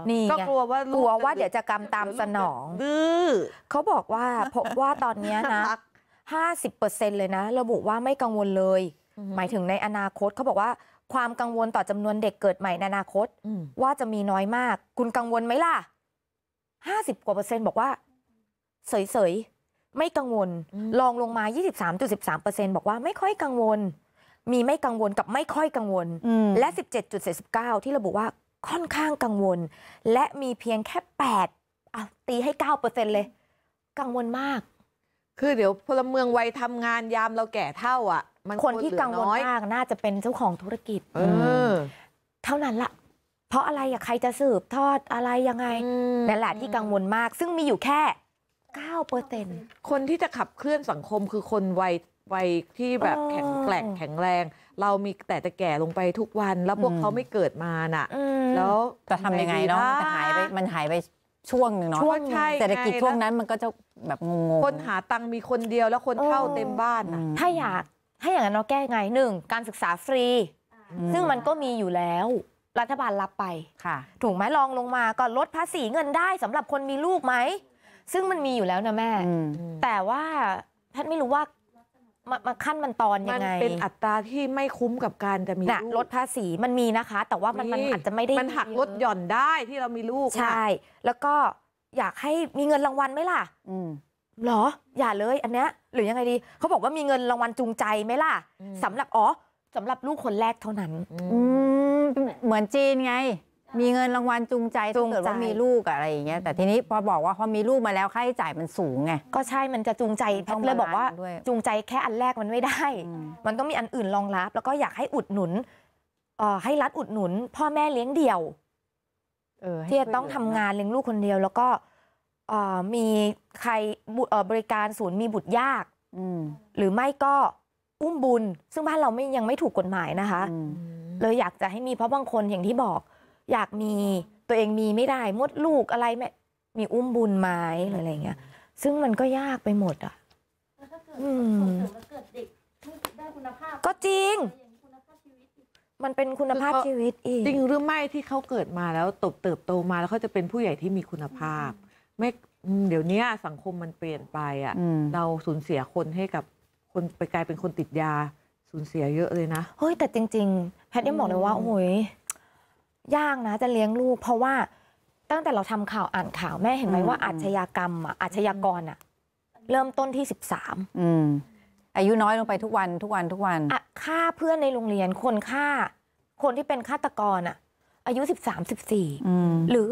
นี่ก็กลัวว่ากลัวว่า เดี๋ยวจะกรรมตามสนองดื้อเขาบอกว่าพบว่าตอนนี้นะห้าสิบเปอร์เซเลยนะระบุว่าไม่กังวลเลย หมายถึงในอนาคตเขาบอกว่า ความกังวลต่อจำนวนเด็กเกิดใหม่ในอนาคตว่าจะมีน้อยมาก คุณกังวลไหมล่ะห้าสิบกว่าเปอร์เซ็นต์บอกว่าเสยไม่กังวลลองลงมา 23.13%บอกว่าไม่ค่อยกังวล มีไม่กังวลกับไม่ค่อยกังวลและ1 7 7 9ที่ระบุว่าค่อนข้างกังวล และมีเพียงแค่8อะตีให้9%เลย กังวลมาก คือเดี๋ยวพลเมืองวัยทำงานยามเราแก่เท่า อ่ะ มัน คนที่กังวลมากน่าจะเป็นเจ้าของธุรกิจเท่านั้นละเพราะอะไรอะใครจะสืบทอดอะไรยังไงนั่นแหละที่กังวลมาก ซึ่งมีอยู่แค่9%คนที่จะขับเคลื่อนสังคมคือคนวัยวัยที่แบบแข็งแกร่งแข็งแรง เรามีแต่จะแก่ลงไปทุกวัน แล้วพวกเขาไม่เกิดมาน่ะ แล้วจะทำยังไงเนาะมัหายไปมันหายไป ช่วงหนึ่งเนาะช่วงใช่เศรษฐกิจช่วงนั้นมันก็จะแบบงงคนหาตังมีคนเดียวแล้วคนเข้าเต็มบ้านอ่ะถ้าอยากถ้าอย่างนั้นเราแก้ไงหนึ่ง การศึกษาฟรี ซึ่งมันก็มีอยู่แล้วรัฐบาลรับไปค่ะ ถูกไหมลองลงมาก็ลดภาษีเงินได้ สำหรับคนมีลูกไหมซึ่งมันมีอยู่แล้วนะแม่ แต่ว่าแพทย์ไม่รู้ว่ามาขั้นมันตอนยังไงมันเป็นอัตราที่ไม่คุ้มกับการจะมีลูกลดภาษีมันมีนะคะ แต่ว่ามันมันอาจจะไม่ได้มันหักลดหย่อนได้ที่เรามีลูกใช่แล้วก็อยากให้มีเงินรางวัลไหมล่ะหรออย่าเลย อันเนี้ยหรือยังไงดีเขาบอกว่ามีเงินรางวัลจูงใจไหมล่ะ สำหรับอ๋อสำหรับลูกคนแรกเท่านั้นเหมือนจีนไงมีเงินรางวัลจูงใจจูงใจว่ามีลูกอะไรอย่างเงี้ย แต่ทีนี้พอบอกว่าพอมีลูกมาแล้วค่าใช้จ่ายมันสูงไงก็ใช่มันจะจูงใจเพอเลยบอกว่า จูงใจแค่อันแรกมันไม่ได้ มันต้องมีอันอื่นรองรับ แล้วก็อยากให้อุดหนุนเอ่อให้รัฐอุดหนุน พ่อแม่เลี้ยงเดี่ยวเออที่จะต้องทำงานเลี้ยงลูกคนเดียว แล้วก็เอ่อมีใครบเอ่อบริการศูนย์มีบุตรยาก อืมหรือไม่ก็อุ้มบุญ ซึ่งบ้านเราไม่ยังไม่ถูกกฎหมายนะคะเลยอยากจะให้มีเพราะบางคนอย่างที่บอกอยากมีตัวเองมีไม่ได้ มดลูกอะไรแม่มีอุ้มบุญไหมหรืออะไรอย่างเงี้ย ซึ่งมันก็ยากไปหมด อ่ะอืมก็จริง มันเป็นคุณภาพชีวิตอีกจริงหรือไม่ที่เขาเกิดมาแล้วตบเติบโตมาแล้วเขาจะเป็นผู้ใหญ่ที่มีคุณภาพไม่เดี๋ยวนี้สังคมมันเปลี่ยนไปอ่ะเราสูญเสียคนให้กับคนไปกลายเป็นคนติดยาสูญเสียเยอะเลยนะเฮ้ยแต่จริงๆ แพทย์ยังบอกเลยว่า โอ้ยยากนะจะเลี้ยงลูกเพราะว่า ตั้งแต่เราทำข่าวอ่านข่าวแม่เห็นไหมว่าอาชญากรรมอ่ะอาชญากรอ่ะเริ่มต้นที่สิบสามอายุน้อยลงไปทุกวันทุกวันทุกวันฆ่าเพื่อนในโรงเรียนคนฆ่า คนที่เป็นฆาตกรอ่ะ อายุสิบสามสิบสี่หรือ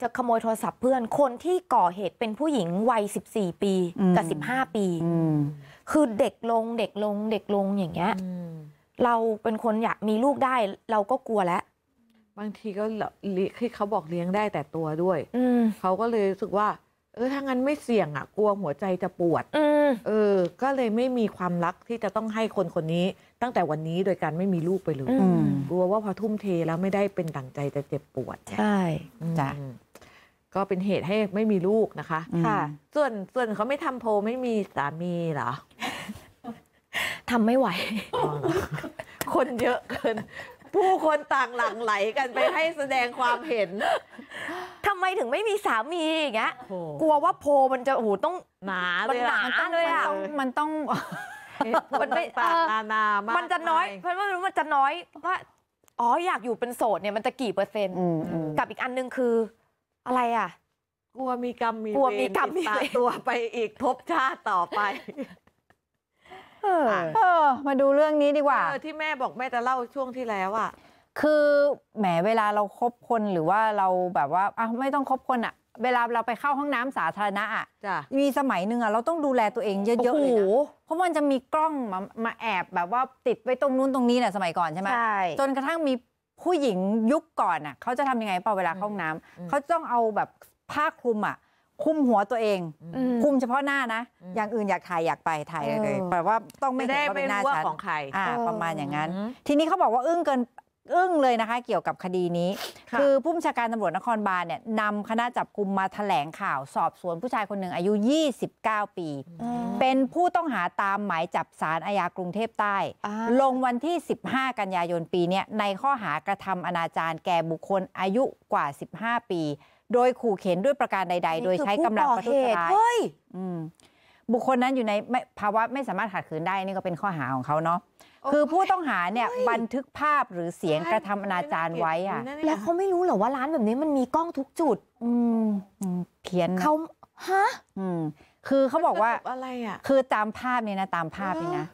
จะขโมยโทรศัพท์เพื่อนคนที่ก่อเหตุเป็นผู้หญิงวัยสสิบี่ปี กับห้าปี คือเด็กลงเด็กลงเด็กลงอย่างเงี้ยเราเป็นคนอยากมีลูกได้เราก็กลัวแล้วางทีก็ที่เขาบอกเลี้ยงได้แต่ตัวด้วยเขาก็เลยรู้สึกว่า เออถ้างั้นไม่เสี่ยงอ่ะกลัวหัวใจจะปวดเออ ก็เลยไม่มีความรักที่จะต้องให้คนคนนี้ตั้งแต่วันนี้โดยการไม่มีลูกไปเลยกลัวว่าพอทุ่มเทแล้วไม่ได้เป็นดั่งใจจะเจ็บปวด ใช่จ้ะก็เป็นเหตุให้ไม่มีลูกนะคะ ค่ะ ส่วนส่วนเขาไม่ทำโพไม่มีสามีเหรอทำไม่ไหวคนเยอะเกินผู้คนต่างหลั่งไหลกันไปให้แสดงความเห็น ทำไมถึงไม่มีสามีอย่างเงี้ย กลัวว่าโพมันจะ โอ้โห ต้องหนาเลยหนาเลยอ่ะมันต้องมันไม่ปากนานามากมันจะน้อย เพราะว่ารู้มันจะน้อยว่าอ๋อ อยากอยู่เป็นโสดเนี่ยมันจะกี่เปอร์เซ็นต์กับอีกอันนึงคือ อะไรอ่ะ กลัวมีกรรมมีกลัวมีกรรมมีตัวไปอีกภพชาติต่อไปมาดูเรื่องนี้ดีกว่าออที่แม่บอกแม่จะเล่าช่วงที่แล้วอ่ะคือแหมเวลาเราคบคนหรือว่าเราแบบว่าอ้าไม่ต้องคบคนอ่ะ เวลาเราไปเข้าห้องน้ำสาธารณะอะจะมีสมัยหนึ่งอ่ะเราต้องดูแลตัวเองเยอะๆเลยนะเพราะมันจะมีกล้องมามาแอบแบบว่าติดไว้ตรงนู้นตรงนี้น่ะสมัยก่อนใช่ไหมจนกระทั่งมีผู้หญิงยุคก่อนอ่ะเขาจะทำยังไงเปล่าเวลาเข้าห้องน้ำาเขาต้องเอาแบบผ้าคลุมอ่ะคุมหัวตัวเองคุมเฉพาะหน้านะ อย่างอื่นอยากถ่ายอยากไปถ่ายเลยแปลว่าต้องไม่เห็น่าเป็นหน้าฉันของใคร ประมาณอย่างนั้น ทีนี้เขาบอกว่า อึ้งเกินอึ้งเลยนะคะเกี่ยวกับคดีนี้ คือผู้บัญชาการตำรวจนครบาลเนี่ยนำคณะจับกลุ่มมาถแถลงข่าวสอบสวนผู้ชายคนหนึ่งอายุ 29 ปี เป็นผู้ต้องหาตามหมายจับสารอาญากรุงเทพใต้ ลงวันที่ 15 กันยายนปีนี้ในข้อหากระทำอนาจารแก่บุคคลอายุกว่า 15 ปีโดยขู่เข็น ด้วยประการใด ๆ โดยใช้กำลังประทุษร้ายเฮ้ยบุคคลนั้นอยู่ใน ภาวะไม่สามารถขัดขืนได้นี่ก็เป็นข้อหาของเขาเนาะ คือผู้ต้องหาเนี่ยบันทึกภาพหรือเสียงกระทำอนาจารไว้อะแล้วเขาไม่รู้เหรอว่าร้านแบบนี้มันมีกล้องทุกจุด อืมเพี้ยนเขาฮะอืมคือเขาบอกว่าอะไรอ่ะ คือตามภาพเนี่ยนะตามภาพเนี่ยนะ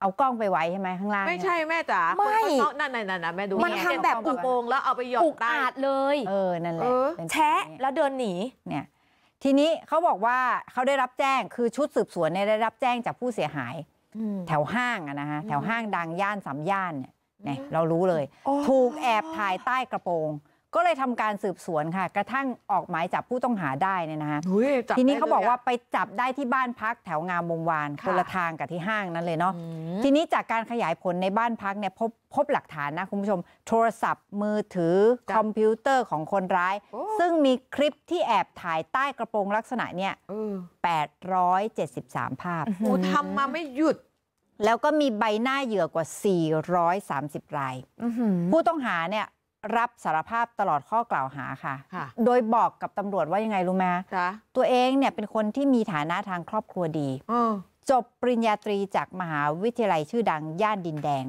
เอากล้องไปไว้ใช่ไหมข้างล่าง ไม่ใช่แม่จ๋าไม่นั่นนั่นนั่นแม่ดูมันทำแบบอุโมงแล้วเอาไปหยอดตาดเลย เออนั่นแหละแชะแล้วเดินหนีเนี่ยทีนี้เขาบอกว่าเขาได้รับแจ้งคือชุดสืบสวนเนี่ยได้รับแจ้งจากผู้เสียหายแถวห้างอะนะฮะแถวห้างดังย่านสามย่านเนี่ยเรารู้เลยถูกแอบถ่ายใต้กระโปรงก็เลยทำการสืบสวนค่ะ กระทั่งออกหมายจับผู้ต้องหาได้เนี่ยนะคะทีนี้เขาบอกว่าไปจับได้ที่บ้านพักแถวงามวงวานคนละทางกับที่ห้างนั้นเลยเนาะทีนี้จากการขยายผลในบ้านพักเนี่ยพบพบหลักฐานนะคุณผู้ชมโทรศัพท์มือถือคอมพิวเตอร์ของคนร้าย ซึ่งมีคลิปที่แอบถ่ายใต้กระโปรงลักษณะเนี่ย 873 ภาพโอ้ทำมาไม่หยุด แล้วก็มีใบหน้าเหยื่อกว่า 430 รายผู้ต้องหาเนี่ยรับสารภาพตลอดข้อกล่าวหาค่ะ โดยบอกกับตำรวจว่ายังไงรู้ไหม ตัวเองเนี่ยเป็นคนที่มีฐานะทางครอบครัวดี จบปริญญาตรีจากมหาวิทยาลัยชื่อดังย่านดินแดง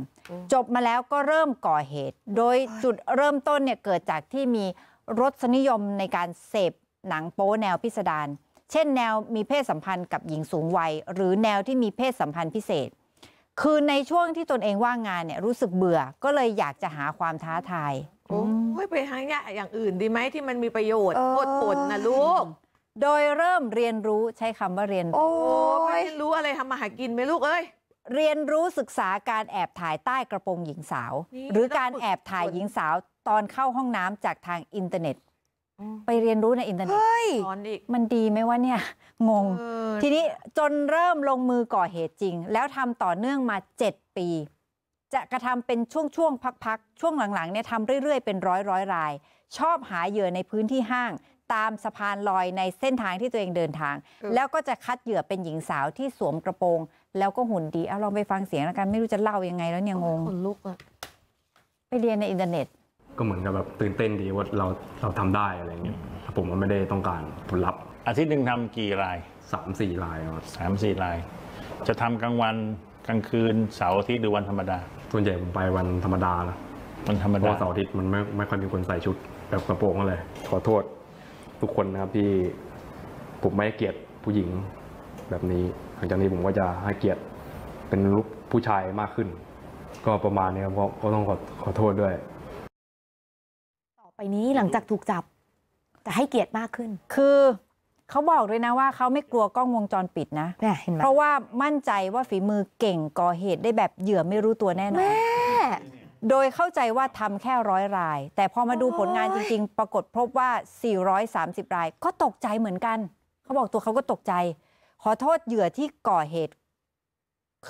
จบมาแล้วก็เริ่มก่อเหตุ โดยจุดเริ่มต้นเนี่ยเกิดจากที่มีรสนิยมในการเสพหนังโป๊แนวพิสดาร เช่นแนวมีเพศสัมพันธ์กับหญิงสูงวัยหรือแนวที่มีเพศสัมพันธ์พิเศษคือในช่วงที่ตนเองว่างงานเนี่ยรู้สึกเบื่อ ก็เลยอยากจะหาความท้าทายโอ้ยไปหาอย่างอื่นดีไหมที่มันมีประโยชน์อดทนนะลูก โดยเริ่มเรียนรู้ใช้คำว่าเรียน โอ้ยรู้อะไรทำมาหากินไหมลูกเอ้ย เรียนรู้ศึกษาการแอบถ่ายใต้กระโปรงหญิงสาว หรือการแอบถ่ายหญิงสาวตอนเข้าห้องน้ำจากทางอินเทอร์เน็ตไปเรียนรู้ในอินเทอร์เน็ตมันดีไหมวะเนี่ยงง ทีนี้จนเริ่มลงมือก่อเหตุจริง แล้วทำต่อเนื่องมา 7 ปี จะกระทำเป็นช่วง ๆ พักๆช่วงหลังๆเนี่ยทำเรื่อย ๆ เป็นร้อยร้อยราย ชอบหาเหยื่อ ในพื้นที่ห้าง ตามสะพานลอยในเส้นทาง ที่ตัวเองเดินทาง แล้วก็จะคัดเหยื่อเป็นหญิงสาวที่สวมกระโปรง แล้วก็หุ่นดีเอาลองไปฟังเสียงแล้วกันไม่รู้จะเล่ายังไงแล้วเนี่ยงงลุกอะไปเรียนในอินเทอร์เน็ตก็เหมือนกับแบบตื่นเต้นดีว่าเราเราทำได้อะไรเงี้ยแต่ผมมันไม่ได้ต้องการผลลัพธ์ อาทิตย์หนึ่งทำกี่รายสามสี่ลายสามสี่ราย จะทำกลางวันกลางคืนเสาร์อาทิตย์หรือวันธรรมดา ส่วนใหญ่ผมไปวันธรรมดานะวันธรรมดาเพราะเสาร์อาทิตย์มันไม่ไม่ค่อยมีคนใส่ชุด แบบกระโปรงอะไร ขอโทษทุกคนนะครับที่ผมไม่ให้เกียดผู้หญิงแบบนี้หลังจากนี้ผมก็จะให้เกียรติเป็นรูปผู้ชายมากขึ้น ก็ประมาณนี้ครับาะก็ต้องขอขอโทษด้วยไปนี้หลังจากถูกจับจะให้เกียรติมากขึ้น คือเขาบอกด้วยนะว่า เขาไม่กลัวกล้องวงจรปิดนะเห็นไหมเพราะว่ามั่นใจว่าฝีมือเก่งก่อเหตุได้แบบเหยื่อไม่รู้ตัวแน่นอนโดยเข้าใจว่าทำแค่ร้อยราย แต่พอมาดูผลงานจริง ๆ ปรากฏพบว่า 430 ราย ก็ตกใจเหมือนกัน เขาบอกตัวเขาก็ตกใจ ขอโทษเหยื่อที่ก่อเหตุ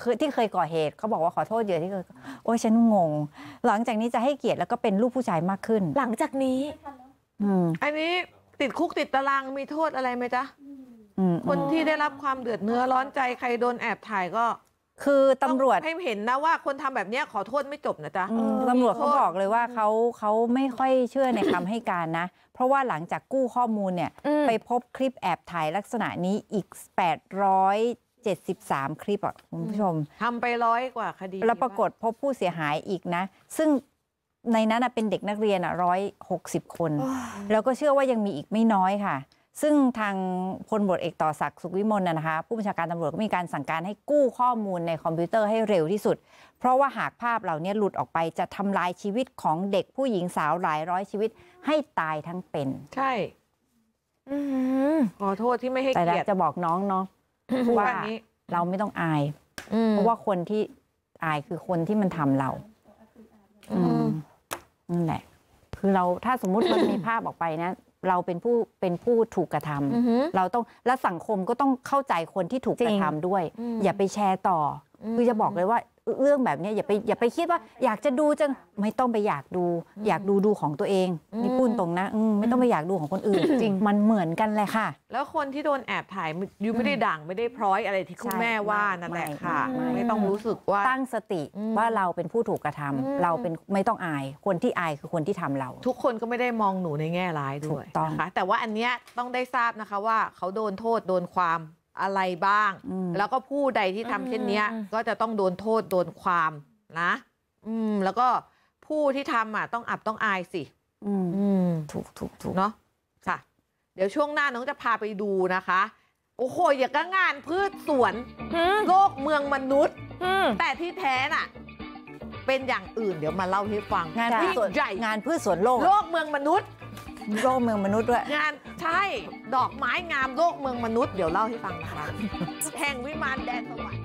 คือที่เคยก่อเหตุเขาบอกว่าขอโทษเยอะที่เคยโอ้ยฉันงง หลังจากนี้จะให้เกียรติแล้วก็เป็นลูกผู้ชายมากขึ้น หลังจากนี้อืมอันนี้ติดคุกติดตาราง มีโทษอะไรไหมจ๊ะคนที่ได้รับความเดือดเนื้อร้อนใจใครโดนแอบถ่ายก็ คือตำรวจให้เห็นนะว่าคนทำแบบนี้ขอโทษไม่จบนะจ๊ะตำรวจเขาบอกเลยว่าเขาเขาไม่ค่อยเชื่อในคำให้การนะเพราะว่าหลังจากกู้ข้อมูลเนี่ยไปพบคลิปแอบถ่ายลักษณะนี้อีก800 73คลิปอ่ะคุณผู้ชมทำไปร้อยกว่าคดี แล้วปรากฏพบผู้เสียหายอีกนะ ซึ่งในนั้นเป็นเด็กนักเรียนอ่ะร้อยหกสิบคน แล้วก็เชื่อว่ายังมีอีกไม่น้อยค่ะ ซึ่งทางพลบทเอกต่อศักดิ์สุขวิมลนนะคะ ผู้บัญชาการตำรวจก็มีการสั่งการให้กู้ข้อมูลในคอมพิวเตอร์ให้เร็วที่สุด เพราะว่าหากภาพเหล่านี้หลุดออกไปจะทำลายชีวิตของเด็กผู้หญิงสาวหลายร้อยชีวิตให้ตายทั้งเป็น ใช่ขอโทษที่ไม่ให้เกียรติจะบอกน้องเนาะว่าเราไม่ต้องอายเพราะว่าคนที่อายคือคนที่มันทำเรา อืมนั่นแหละ คือเราถ้าสมมุติมันมีภาพออกไปนะเราเป็นผู้เป็นผู้ถูกกระทำเราต้องและสังคมก็ต้องเข้าใจคนที่ถูกกระทำด้วย อย่าไปแชร์ต่อ คือจะบอกเลยว่าเรื่องแบบนี้อย่าไปอย่าไปคิดว่าอยากจะดูจังไม่ต้องไปอยากดู อยากดูดูของตัวเอง นี่พูดตรงนะไม่ต้องไปอยากดูของคนอื่นจริงมันเหมือนกันเลยค่ะ แล้วคนที่โดนแอบถ่ายยูไม่ได้ด่างไม่ได้พร้อยอะไรที่คุณแม่ว่านั่นแหละค่ะ ไม่ต้องรู้สึกว่าตั้งสติว่าเราเป็นผู้ถูกกระทำ เราเป็นไม่ต้องอาย คนที่อายคือคนที่ทำเรา ทุกคนก็ไม่ได้มองหนูในแง่ร้ายด้วยนะคะแต่ว่าอันเนี้ยต้องได้ทราบนะคะว่า เขาโดนโทษโดนความอะไรบ้างแล้วก็ผู้ใดที่ทำเช่นนี้ก็จะต้องโดนโทษ โดนความนะ อืมแล้วก็ผู้ที่ทำอ่ะ ต้องอับต้องอายสิอืมถูกถูกถูกเนาะค่ะ เดี๋ยวช่วงหน้าน้องจะพาไปดูนะคะ โอ้โหอย่างก็งานพืชสวนโลกเมืองมนุษย์แต่ที่แท้น่ะ เป็นอย่างอื่นเดี๋ยวมาเล่าให้ฟัง งานพืชสวนใหญ่งานพืชสวนโลกโลกเมืองมนุษย์โลกเมืองมนุษย์ด้วย งานใช่ ดอกไม้งามโลกเมืองมนุษย์ เดี๋ยวเล่าให้ฟังนะคะ แห่งวิมานแดนสวรรค์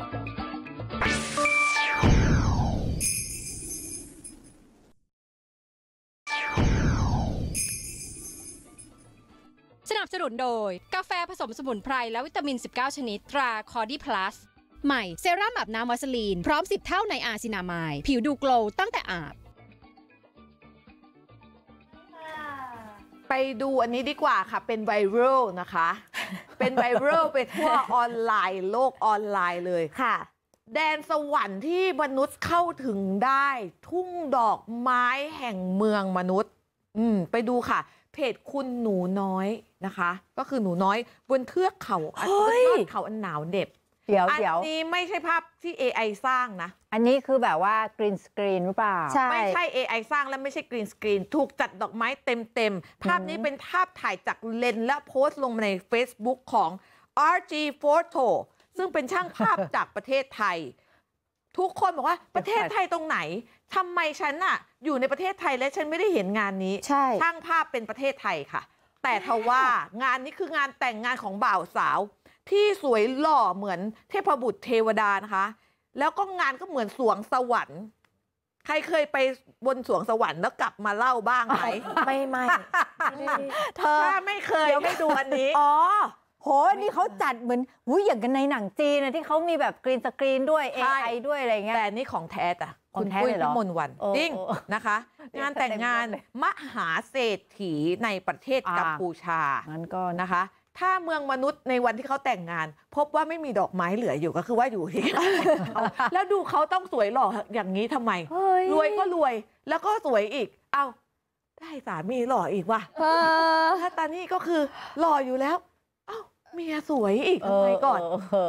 สนับสนุนโดยกาแฟผสมสมุนไพรและวิตามิน 19 ชนิด ตรา คอร์ดีพลัส ใหม่เซรั่มอาบน้ำวัสลีน พร้อม 10 เท่าในอาซินามายผิวดูโกลตั้งแต่อาบไปดูอันนี้ดีกว่าค่ะเป็นไวรัลนะคะ เป็นไวรัลไปทั่วออนไลน์ โลกออนไลน์เลยค่ะ แดนสวรรค์ที่มนุษย์เข้าถึงได้ ทุ่งดอกไม้แห่งเมืองมนุษย์ อืมไปดูค่ะ เพจคุณหนูน้อยนะคะ ก็คือหนูน้อย บนเทือกเขาอันยอดเขาอันหนาวเด็บเดี๋ยวเดี๋ยวนี้ไม่ใช่ภาพที่ AI สร้างนะ อันนี้คือแบบว่ากรีนสกรีนหรือเปล่าใช่ไม่ใช่ AI สร้างและไม่ใช่กรีนสกรีน ถูกจัดดอกไม้เต็มเต็ม ภาพนี้เป็นภาพถ่ายจากเลนและโพสต์ลงใน Facebook ของ RG Photo ซึ่งเป็นช่างภาพจากประเทศไทย ทุกคนบอกว่าประเทศไทยตรงไหน ทำไมฉันอะอยู่ในประเทศไทยและฉันไม่ได้เห็นงานนี้ใช่ช่างภาพเป็นประเทศไทยค่ะ แต่ทว่างานนี้คืองานแต่งงานของบ่าวสาวที่สวยหล่อเหมือนเทพบุตรเทวดานะคะ แล้วก็งานก็เหมือนสวงสวรรค์ ใครเคยไปบนสวงสวรรค์แล้วกลับมาเล่าบ้างไหมไม่ไม่เธอไม่เคยไม่ดูอันนี้อ๋อ โหนี่เขาจัดเหมือนวุ้ยอย่างกันในหนังจีนนะที่เขามีแบบกรีนสกรีนด้วยเอไอด้วยอะไรเงี้ยแต่นี่ของแท้อะคุณปุ้ยพิมลวันจริงนะคะ งานแต่งงานมหาเศรษฐีในประเทศกัมพูชานั้นก็นะคะถ้าเมืองมนุษย์ในวันที่เขาแต่งงานพบว่าไม่มีดอกไม้เหลืออยู่ก็คือว่าอยู่ที่แล้วดูเขาต้องสวยหล่ออย่างนี้ทำไมรวยก็รวยแล้วก็สวยอีก เอาได้สามีหล่ออีกว่ะถ้าตานี่ก็คือ หล่ออยู่แล้วเอ้าเมียสวยอีกทำไมก่อน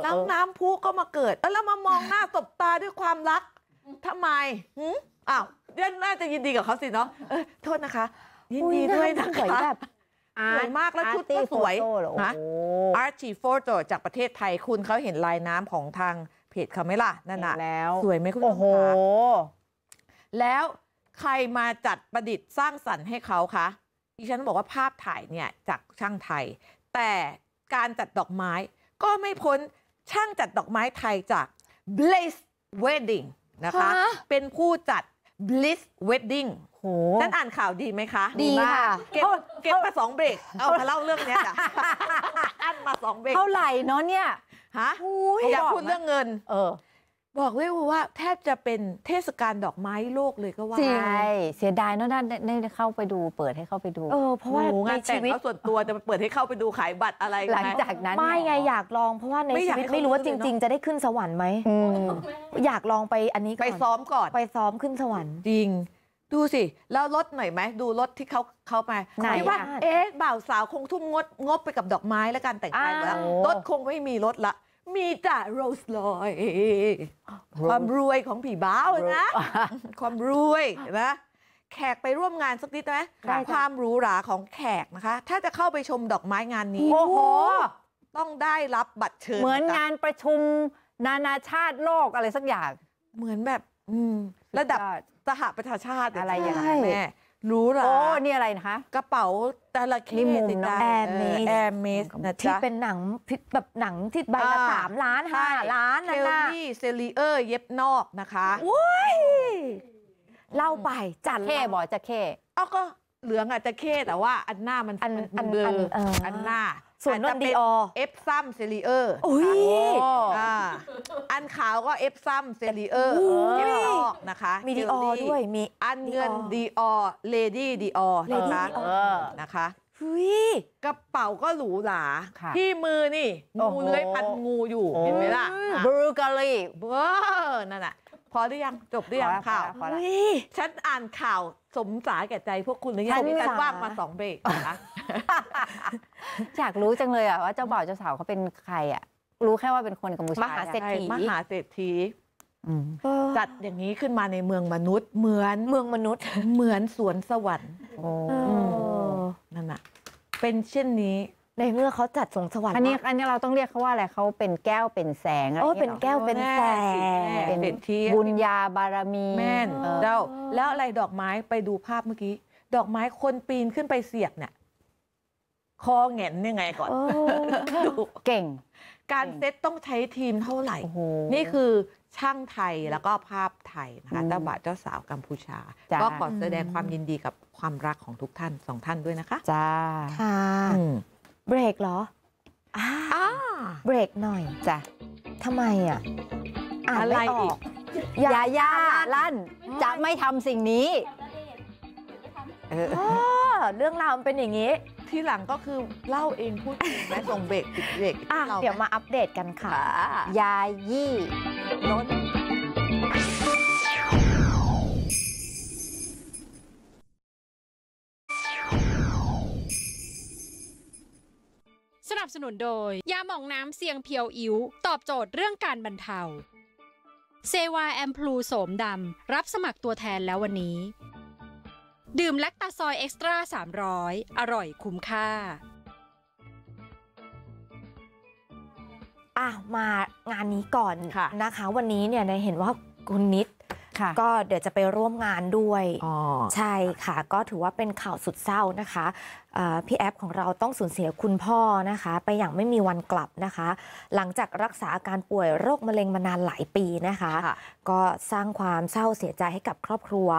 น้ำน้ำพุก็มาเกิดแล้วมามองหน้าตบตาด้วยความรักทำไมอ้าวเดน่าจะยินดีกับเขาสิเนาะโทษนะคะ ยินดีด้วยนะคะแบบสวยมาก แล้วชุดก็สวยนะอาร์ชีโฟโตจากประเทศไทย คุณเขาเห็นลายน้ำของทางเพจเขาไหมล่ะนั่นน่ะแล้ว สวยไหมคุณโอ้โห แล้วใครมาจัดประดิษฐ์สร้างสรรค์ให้เขาคะดิฉันบอกว่าภาพถ่ายเนี่ยจากช่างไทย แต่การจัดดอกไม้ก็ไม่พ้นช่างจัดดอกไม้ไทยจาก Bliss Wedding นะคะ เป็นผู้จัด Bliss Wedding นั่นอ่านข่าวดีไหมคะ ดีค่ะเก็บเก็บมาสองเบรกเอามาเล่าเรื่องเนี้ยจ้ะอันมาสองเบรกเท่าไหร่เนาะเนี่ยฮะอยากพูดเรื่องเงิน เออบอกเลยว่าแทบจะเป็นเทศกาลดอกไม้โลกเลยก็ว่าใช่เสียดายเนาะนั่ได้เข้าไปดูเปิดให้เข้าไปดูเออเพราะว่าในชีวิตส่วนตัวจะเปิดให้เข้าไปดูขายบัตรอะไรหลังจากนั้นไม่ไงอยากลองเพราะว่าในชีวิตไม่รู้ว่าจริงๆ จะได้ขึ้นสวรรค์ไหมอยากลองไปอันนี้ไปซ้อมก่อนไปซ้อมขึ้นสวรรค์จริงดูสิ แล้วลดหน่อยไหมดูลดที่เขาเขามาไหนคิดว่า เอ๊ะ บ่าวสาวคงทุ่มงดงบไปกับดอกไม้และการแต่งกายาแล้วลดคงไม่มีลดละมีแต่โรสลอย ความรวยของผีบ้าวนะความรวยเห็นะแขกไปร่วมงานสักนิดไหมความหรูหราของแขกนะคะ ถ้าจะเข้าไปชมดอกไม้งานนี้โอ้โห ต้องได้รับบัตรเชิญเหมือนงานประชุม นานาชาติโลกอะไรสักอย่างเหมือนแบบอืมระดับสหประชาชาติอะไรอย่างนี้แม่รู้หรอโอ้นี่อะไรนะคะ กระเป๋าตะละเคสมุดาแอมเมสแอมเมสนะที่เป็นหนังแบบหนังที่ใบละสามล้านห้าล้านนะะเคลลี่เซรีเออร์เย็บนอกนะคะว้ย เล่าไปจัดเค่บอยจะเค่เอาก็เหลืองอาจจะแค่แต่ว่าอันหน้ามันอันอันเบืออันหน้าส่วนนนดีอเอฟซัมเซรีเออร์ออันขาวก็เอฟซัมเซรีเออร์เอฟออกนะคะ มีดีออด้วยมีอันเงินดีออเลดี้ดีออนะคะนะคะกระเป๋าก็หรูหราที่มือนี่ งูเลื้อยพันงูอยู่ เห็นไหมล่ะบรูกาลีเบอร์นั่นแหละพอหรือยังจบหรือยังข่าวะฉันอ่านข่าวสมสา แก่ใจพวกคุณหรือยังฉันว่างมาสองเบรกนะอยากรู้จังเลยอ่ะว่าเจ้าบ่าวเจ้าสาวเขาเป็นใครอ่ะ รู้แค่ว่าเป็นคนกัมพูชามหาเศรษฐีมหาเศรษฐีจัดอย่างนี้ขึ้นมาในเมืองมนุษย์เหมือนเมืองมนุษย์ เหมือนสวนสวรรค์นั่นอ่ะเป็นเช่นนี้ในเมื่อเขาจัดสงสวรรค์อันนี้อันนี้เราต้องเรียกเขาว่าอะไรเขาเป็นแก้วเป็นแสงอะไรอ้เป็นแก้วเป็นแสง เป็นบุญญาบารมีแม่นเจ้าแล้วอะไรดอกไม้ไปดูภาพเมื่อกี้ดอกไม้คนปีนขึ้นไปเสียบเนี่ยคอเงนยังไงก่อนดูเก่ง การเซตต้องใช้ทีมเท่าไหร่ นี่คือช่างไทยแล้วก็ภาพไทยนะคะเจ้าบ่าวเจ้าสาวกัมพูชาก็ขอแสดงความยินดีกับความรักของทุกท่านสอง ท่านด้วยนะคะจ้าค่ะเบรกเหรออ้าเบรกหน่อยจ้ะ ทำไมอ่ะอ่านไม่ออกยาย่าลั่น จะไม่ทำสิ่งนี้ เออเรื่องราวมันเป็นอย่างนี้ ที่หลังก็คือเล่าเองพูดงแม่ส่งเบรกิดเบรกเดี๋ยวมาอัปเดตกันค่ะ ยายี่ล้นสนุนโดยยาหม่องน้ำเสียงเพียวอิ๋วตอบโจทย์เรื่องการบรรเทา เซวาแอมพลูโสมดำรับสมัครตัวแทนแล้ววันนี้ ดื่มแลคตาซอยเอ็กซ์ตร้า300 อร่อยคุ้มค่าอ่ะมางานนี้ก่อนนะคะวันนี้เนี่ยเห็นว่าคุณนิดก็เดี๋ยวจะไปร่วมงานด้วยใช่ค่ะ ก็ถือว่าเป็นข่าวสุดเศร้านะคะพี่แอฟของเราต้องสูญเสียคุณพ่อนะคะ ไปอย่างไม่มีวันกลับนะคะ หลังจากรักษาอาการป่วยโรคมะเร็งมานานหลายปีนะคะ ก็สร้างความเศร้าเสียใจให้กับครอบครัว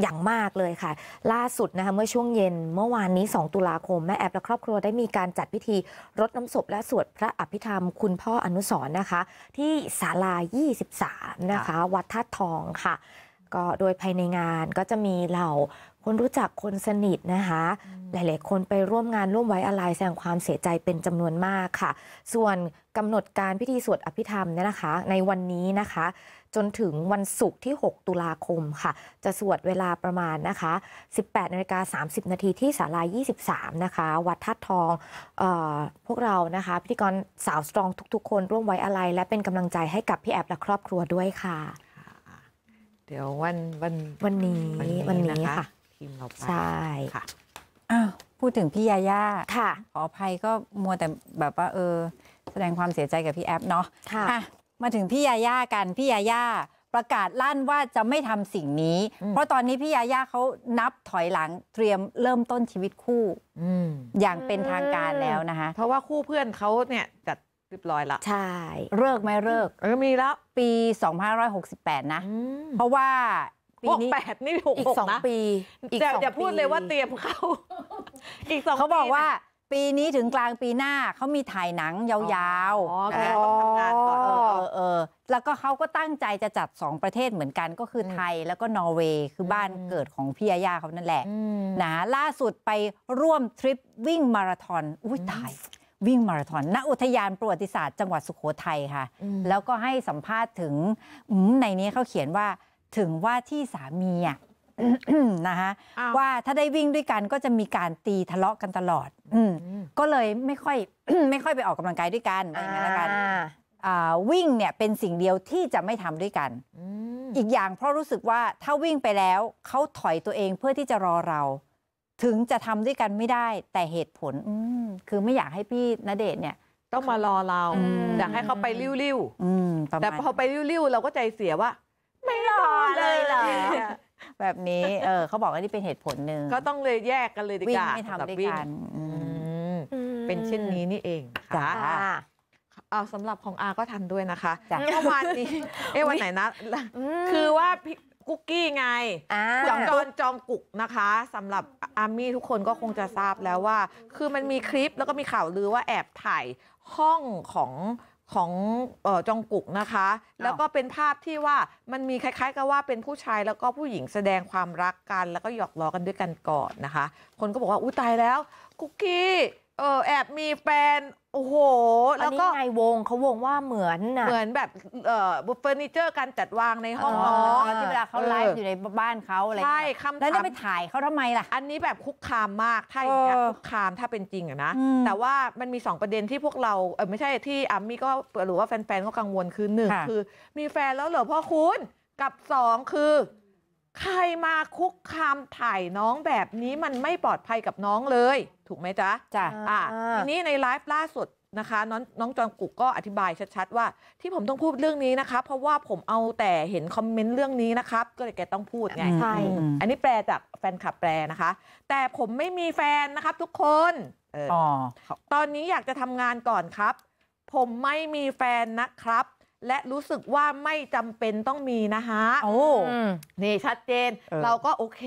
อย่างมากเลยค่ะ ล่าสุดนะคะเมื่อช่วงเย็นเมื่อวานนี้ 2 ตุลาคม แม่แอบและครอบครัวได้มีการจัดพิธีรดน้ำศพและสวดพระอภิธรรมคุณพ่ออนุสรนะคะ ที่ศาลา 23 นะคะ วัดท่าทองค่ะ ก็โดยภายในงานก็จะมีเหล่า คนรู้จักคนสนิทนะคะ หลายๆคนไปร่วมงานร่วมไว้อาลัยแสดงความเสียใจเป็นจำนวนมากค่ะ ส่วนกำหนดการพิธีสวดอภิธรรมเนี่ยนะคะ ในวันนี้นะคะจนถึงวันศุกร์ที่ 6 ตุลาคมค่ะ จะสวดเวลาประมาณนะคะ 18นาฬิกา30 นาทีที่ศาลา 23 นะคะ วัดทัดทองออพวกเรานะคะ พิธีกรสาวสตรองทุกๆคน ร่วมไว้อะไร และเป็นกำลังใจให้กับพี่แอบและครอบครัวด้วยค่ะ เดี๋ยววันวันวันนี้วันนี้ค่ะทีมเราไป ใช่ค่ะ อ้าว พูดถึงพี่ยาย่าค่ะขออภัยก็มัวแต่แบบว่าเออแสดงความเสียใจกับพี่แอปเนาะ ค่ะมาถึงพี่ยาย่ากันพี่ยาย่าประกาศลั่นว่าจะไม่ทำสิ่งนี้ เพราะตอนนี้พี่ยาย่าเขานับถอยหลังเตรียมเริ่มต้นชีวิตคู่อย่างเป็นทางการแล้วนะคะเพราะว่าคู่เพื่อนเขาเนี่ยจัดเรียบร้อยละใช่เลิกไหมเลิก เออมีแล้วปี2568นะเพราะว่าปีนี้แปดนี่หกอีกสองปี อีกสองปีอย่าพูดเลยว่าเตรียมเขาอีกสองเขาบอกว่าปีนี้ถึงกลางปีหน้าเขามีถ่ายหนังยาวๆต้องทำงานก่อนเออเออแล้วก็เขาก็ตั้งใจจะจัดสองประเทศเหมือนกันก็คือไทยแล้วก็นอร์เวย์คือบ้านเกิดของพี่ยาย่าเขานั่นแหละนะล่าสุดไปร่วมทริปวิ่งมาราธอนอุ้ยตายวิ่งมาราธอนณอุทยานประวัติศาสตร์ จังหวัดสุโขทัยค่ะแล้วก็ให้สัมภาษณ์ถึงในนี้เขาเขียนว่าถึงว่าที่สามีอ่ะนะคะว่าถ้าได้วิ่งด้วยกันก็จะมีการตีทะเลาะกันตลอด อืก็เลยไม่ค่อยไม่ค่อยไปออกกำลังกายด้วยกันอะไรเงี้ยละกัน วิ่งเนี่ยเป็นสิ่งเดียวที่จะไม่ทำด้วยกันอีกอย่างเพราะรู้สึกว่าถ้าวิ่งไปแล้ว เขาถอยตัวเองเพื่อที่จะรอเรา ถึงจะทำด้วยกันไม่ได้แต่เหตุผลคือไม่อยากให้พี่ณเดชเนี่ย ต้องมารอเรา อยากให้เขาไปริ้วๆแต่พอไปริ้วๆเราก็ใจเสียว่า ไม่รอเลยเหรอแบบนี้ เออเขาบอกว่า นี่เป็นเหตุผลหนึ่ง ก็ต้องเลยแยกกันเลยดีกว่าวิ่งไม่ทำด้วยกันเป็นเช่นนี้นี่เองค่ะเอาสำหรับของอาก็ทันด้วยนะคะเมื่อวานนี้เอ้วันไหนนะ คือว่ากุ๊กกี้ไงจองจอจองกุกนะคะสำหรับอาร์มี่ทุกคนก็คงจะทราบแล้วว่า คือมันมีคลิปแล้วก็มีข่าวลือว่าแอบถ่ายห้องของของออจองกุกนะคะ แล้วก็เป็นภาพที่ว่ามันมีคล้ายๆกับว่าเป็นผู้ชายแล้วก็ผู้หญิงแสดงความรักกัน แล้วก็หยอกล้อกันด้วยกันก่อนนะคะ คนก็บอกว่าอุ้ตายแล้ว คุกกี้เออแอบมีแฟนโอ้โห แล้วก็ไงวงเขาวงว่าเหมือนนะเหมือนแบบเอ่อเฟอร์นิเจอร์การจัดวางในห้องนอนที่เวลาเขาไลฟ์อยู่ในบ้านเขาอะไรใช่แล้วไปถ่ายเขาทำไมล่ะ อันนี้แบบคุกคามมาก ถ้าอย่างเงี้ยคุกคามถ้าเป็นจริงอะนะ แต่ว่ามันมี2ประเด็นที่พวกเราเออไม่ใช่ที่อัมมี่ก็หรือว่าแฟนๆก็กังวลคือหนึ่งคือ มีแฟนแล้วเหรอพ่อคุณ กับ2คือใครมาคุกคามถ่ายน้องแบบนี้มันไม่ปลอดภัยกับน้องเลยถูกไหมจ๊ะจ้ะอ่าทีนี้ในไลฟ์ล่าสุดนะคะ น้องน้องจอนกุกก็อธิบายชัดๆ ว่า ที่ผมต้องพูดเรื่องนี้นะคะ เพราะว่าผมเอาแต่เห็นคอมเมนต์เรื่องนี้นะครับ ก็เลยแกต้องพูดไงใช่อันนี้แปลจากแฟนคลับแปลนะคะ แต่ผมไม่มีแฟนนะครับ ทุกคนออตอนนี้อยากจะทำงานก่อนครับ ผมไม่มีแฟนนะครับ และรู้สึกว่าไม่จำเป็นต้องมีนะฮะโอ้นี่ชัดเจนเเราก็โอเค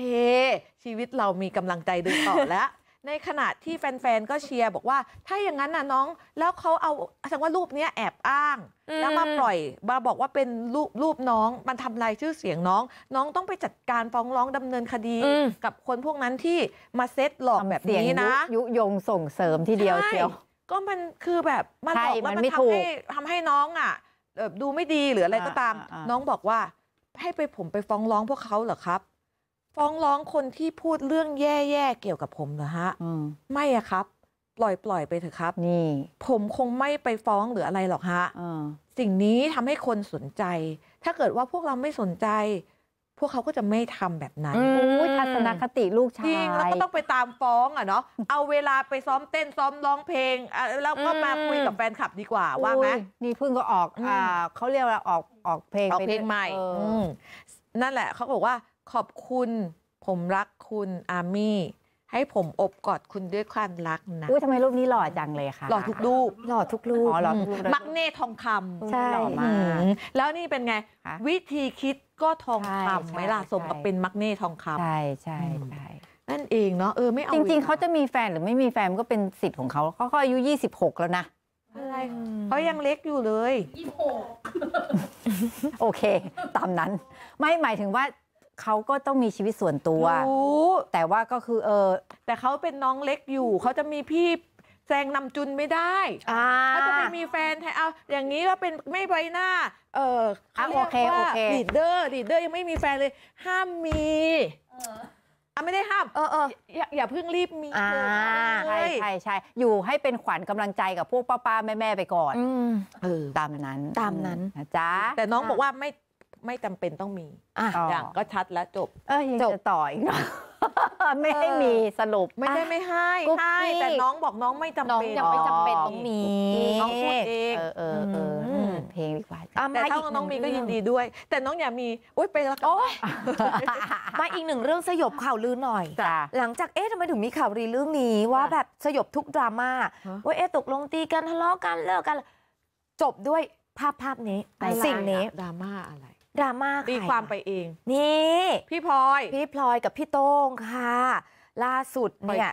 ชีวิตเรามีกำลังใจเดินต่อแล้วในขณะที่แฟนๆ ก็เชียร์บอกว่า ถ้าอย่างนั้นน่ะน้องแล้วเขาเอาแสดงว่ารูปเนี้ยแอบอ้าง แล้วมาปล่อยมาบอกว่าเป็นรูปรูปน้องมันทำลายชื่อเสียงน้อง น้องต้องไปจัดการฟ้องร้องดำเนินคดี กับคนพวกนั้นที่มาเซตหลอกแบบนี้นะ ยุยงส่งเสริมทีเดียวเชียวก็มันคือแบบมันบอกว่ามันทำให้ทำให้น้องอ่ะดูไม่ดีหรืออะไรก็ตาม น้องบอกว่า ให้ไปผมไปฟ้องร้องพวกเขาเหรอครับฟ้องร้องคนที่พูดเรื่องแย่ๆเกี่ยวกับผมเหรอฮะไม่อะครับ ปล่อยๆไปเถอะครับ นี่ ผมคงไม่ไปฟ้องหรืออะไรหรอกฮะสิ่งนี้ทำให้คนสนใจ ถ้าเกิดว่าพวกเราไม่สนใจ พวกเขาก็จะไม่ทำแบบนั้นอุ้ยทัศนคติลูกชายจริง แล้วก็ต้องไปตามฟ้องอ่ะเนาะเอาเวลาไปซ้อมเต้นซ้อมร้องเพลง แล้วก็มาคุยกับแฟนคลับดีกว่าว่าไหมนี่เพิ่งก็ออกอ่าเขาเรียกว่าออกออกเพลงออกเพลงใหม่นั่นแหละเขาบอกว่าขอบคุณผมรักคุณอาร์มี่ ให้ผมอบกอดคุณด้วยความรักนะอุ้ยทำไมรูปนี้หล่อจังเลยค่ะ หล่อทุกรูป หล่อทุกรูปอ๋อหล่อทุกรูปมักเน่ทองคำใช่ หล่อมาก แล้วนี่เป็นไง วิธีคิดก็ทอง่คำไหมล่ะสมกับเป็นมักเน่ทองคำใช่ใช่ใช่ นั่นเองเนาะเออไม่เอาจริงๆเขาจะมีแฟนหรือไม่มีแฟนก็เป็นสิทธิ์ของเขาเขาอายุ26 แล้วนะอะไรเขายังเล็กอยู่เลยโอเค ตามนั้น ไม่หมายถึงว่าเขาก็ต้องมีชีวิตส่วนตัวแต่ว่าก็คือ เออแต่เขาเป็นน้องเล็กอยู่เขาจะมีพี่แซงนำจุนไม่ได้เขาจะไม่มีแฟนแทนเอาอย่างนี้ก็เป็นไม่ใบหน้า เออเขาเรียกว่าลีดเดอร์ลีดเดอร์ยังไม่มีแฟนเลย ห้ามมีอ่าไม่ได้ห้ามเออเอออย่าอย่าเพิ่งรีบมีอ่าเลใช่ยใช่ใช่อยู่ให้เป็นขวัญกำลังใจกับพวกป้าๆแม่ๆไปก่อน อืมเออ ตามนั้นตามนั้นนะจ๊ะแต่น้องบอกว่าไม่ไม่จำเป็นต้องมีอ่ะอย่างก็ชัดแล้วจบจบต่ออีกไม่ให้มีสรุปไม่ได้ไม่ให้ให้ แต่น้องบอกน้องไม่จำน้องเป็นยังไม่จำเป็นต้องมีน้องพูดเองเออเออเออเพลงดีกว่า้แต่ถ้าน้องมีก็ยินดีด้วย แต่น้องอย่ามีอุ้ยไปแล้วกันโอ๊ยมาอีกหนึ่งเรื่องสยบข่าวลือหน่อยหลังจากเอ๊ะทำไมถึงมีข่าวรีเรื่องนี้ ว่าแบบสยบทุกดราม่าว่าเอ๊ะตกลงตีกันทะเลาะกันเลิกกัน จบด้วยภาพภาพนี้สิ่งนี้ดราม่าอะไรดราม่าตีความไปเอง นี่ พี่พลอย พี่พลอยกับพี่โต้งค่ะ ล่าสุดเนี่ย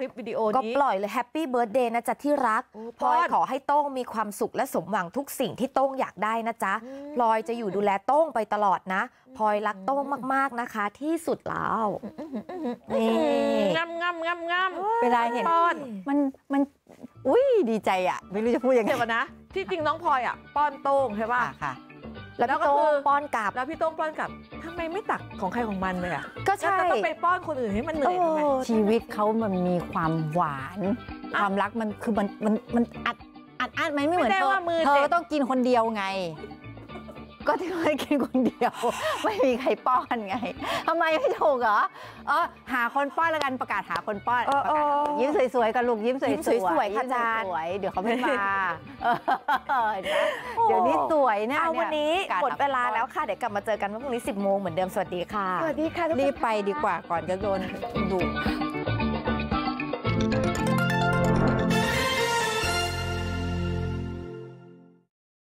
ก็ปล่อยเลยแฮปปี้เบิร์ดเดย์นะจ๊ะที่รัก พลอยขอให้โต้งมีความสุขและสมหวังทุกสิ่งที่โต้งอยากได้นะจ๊ะ พลอยจะอยู่ดูแลโต้งไปตลอดนะ พลอยรักโต้งมากๆนะคะ ที่สุดแล้วนี่งมงมงมงมเวลาเห็นมัน มัน อุ้ยดีใจอ่ะไม่รู้จะพูดยังไงนะ ที่จริงน้องพลอยอ่ะป้อนโต้งใช่ปค่ะแล้วพี่โต้งป้อนกลับแล้วพี่โต้งป้อนกลับทำไมไม่ตักของใครของมันเลยอ่ะก็ใช่ต้องไปป้อนคนอื่นให้มันเหนื่อยชีวิตเขามันมีความหวาน ความรักมันคือมันมันมันอัดอัดอั้นไหมไม่เหมือนเธอเธอต้องกินคนเดียวไงก็ที่ให้กินคนเดียว ไม่มีใครป้อนไงทำไมไม่ถูกเหรอเออหาคนป้อนแล้วกันประกาศหาคนป้อนยิ้มสวยๆกับลูกยิ้มสวยๆสวยๆค่ะอาจารย์เดี๋ยวเขาไม่มาเดี๋ยวนี้สวยนะวันนี้หมดเวลาแล้วค่ะ เดี๋ยวกลับมาเจอกันวันพรุ่งนี้10โมงเหมือนเดิมสวัสดีค่ะสวัสดีค่ะรีบไปดีกว่าก่อนจะโดนดุ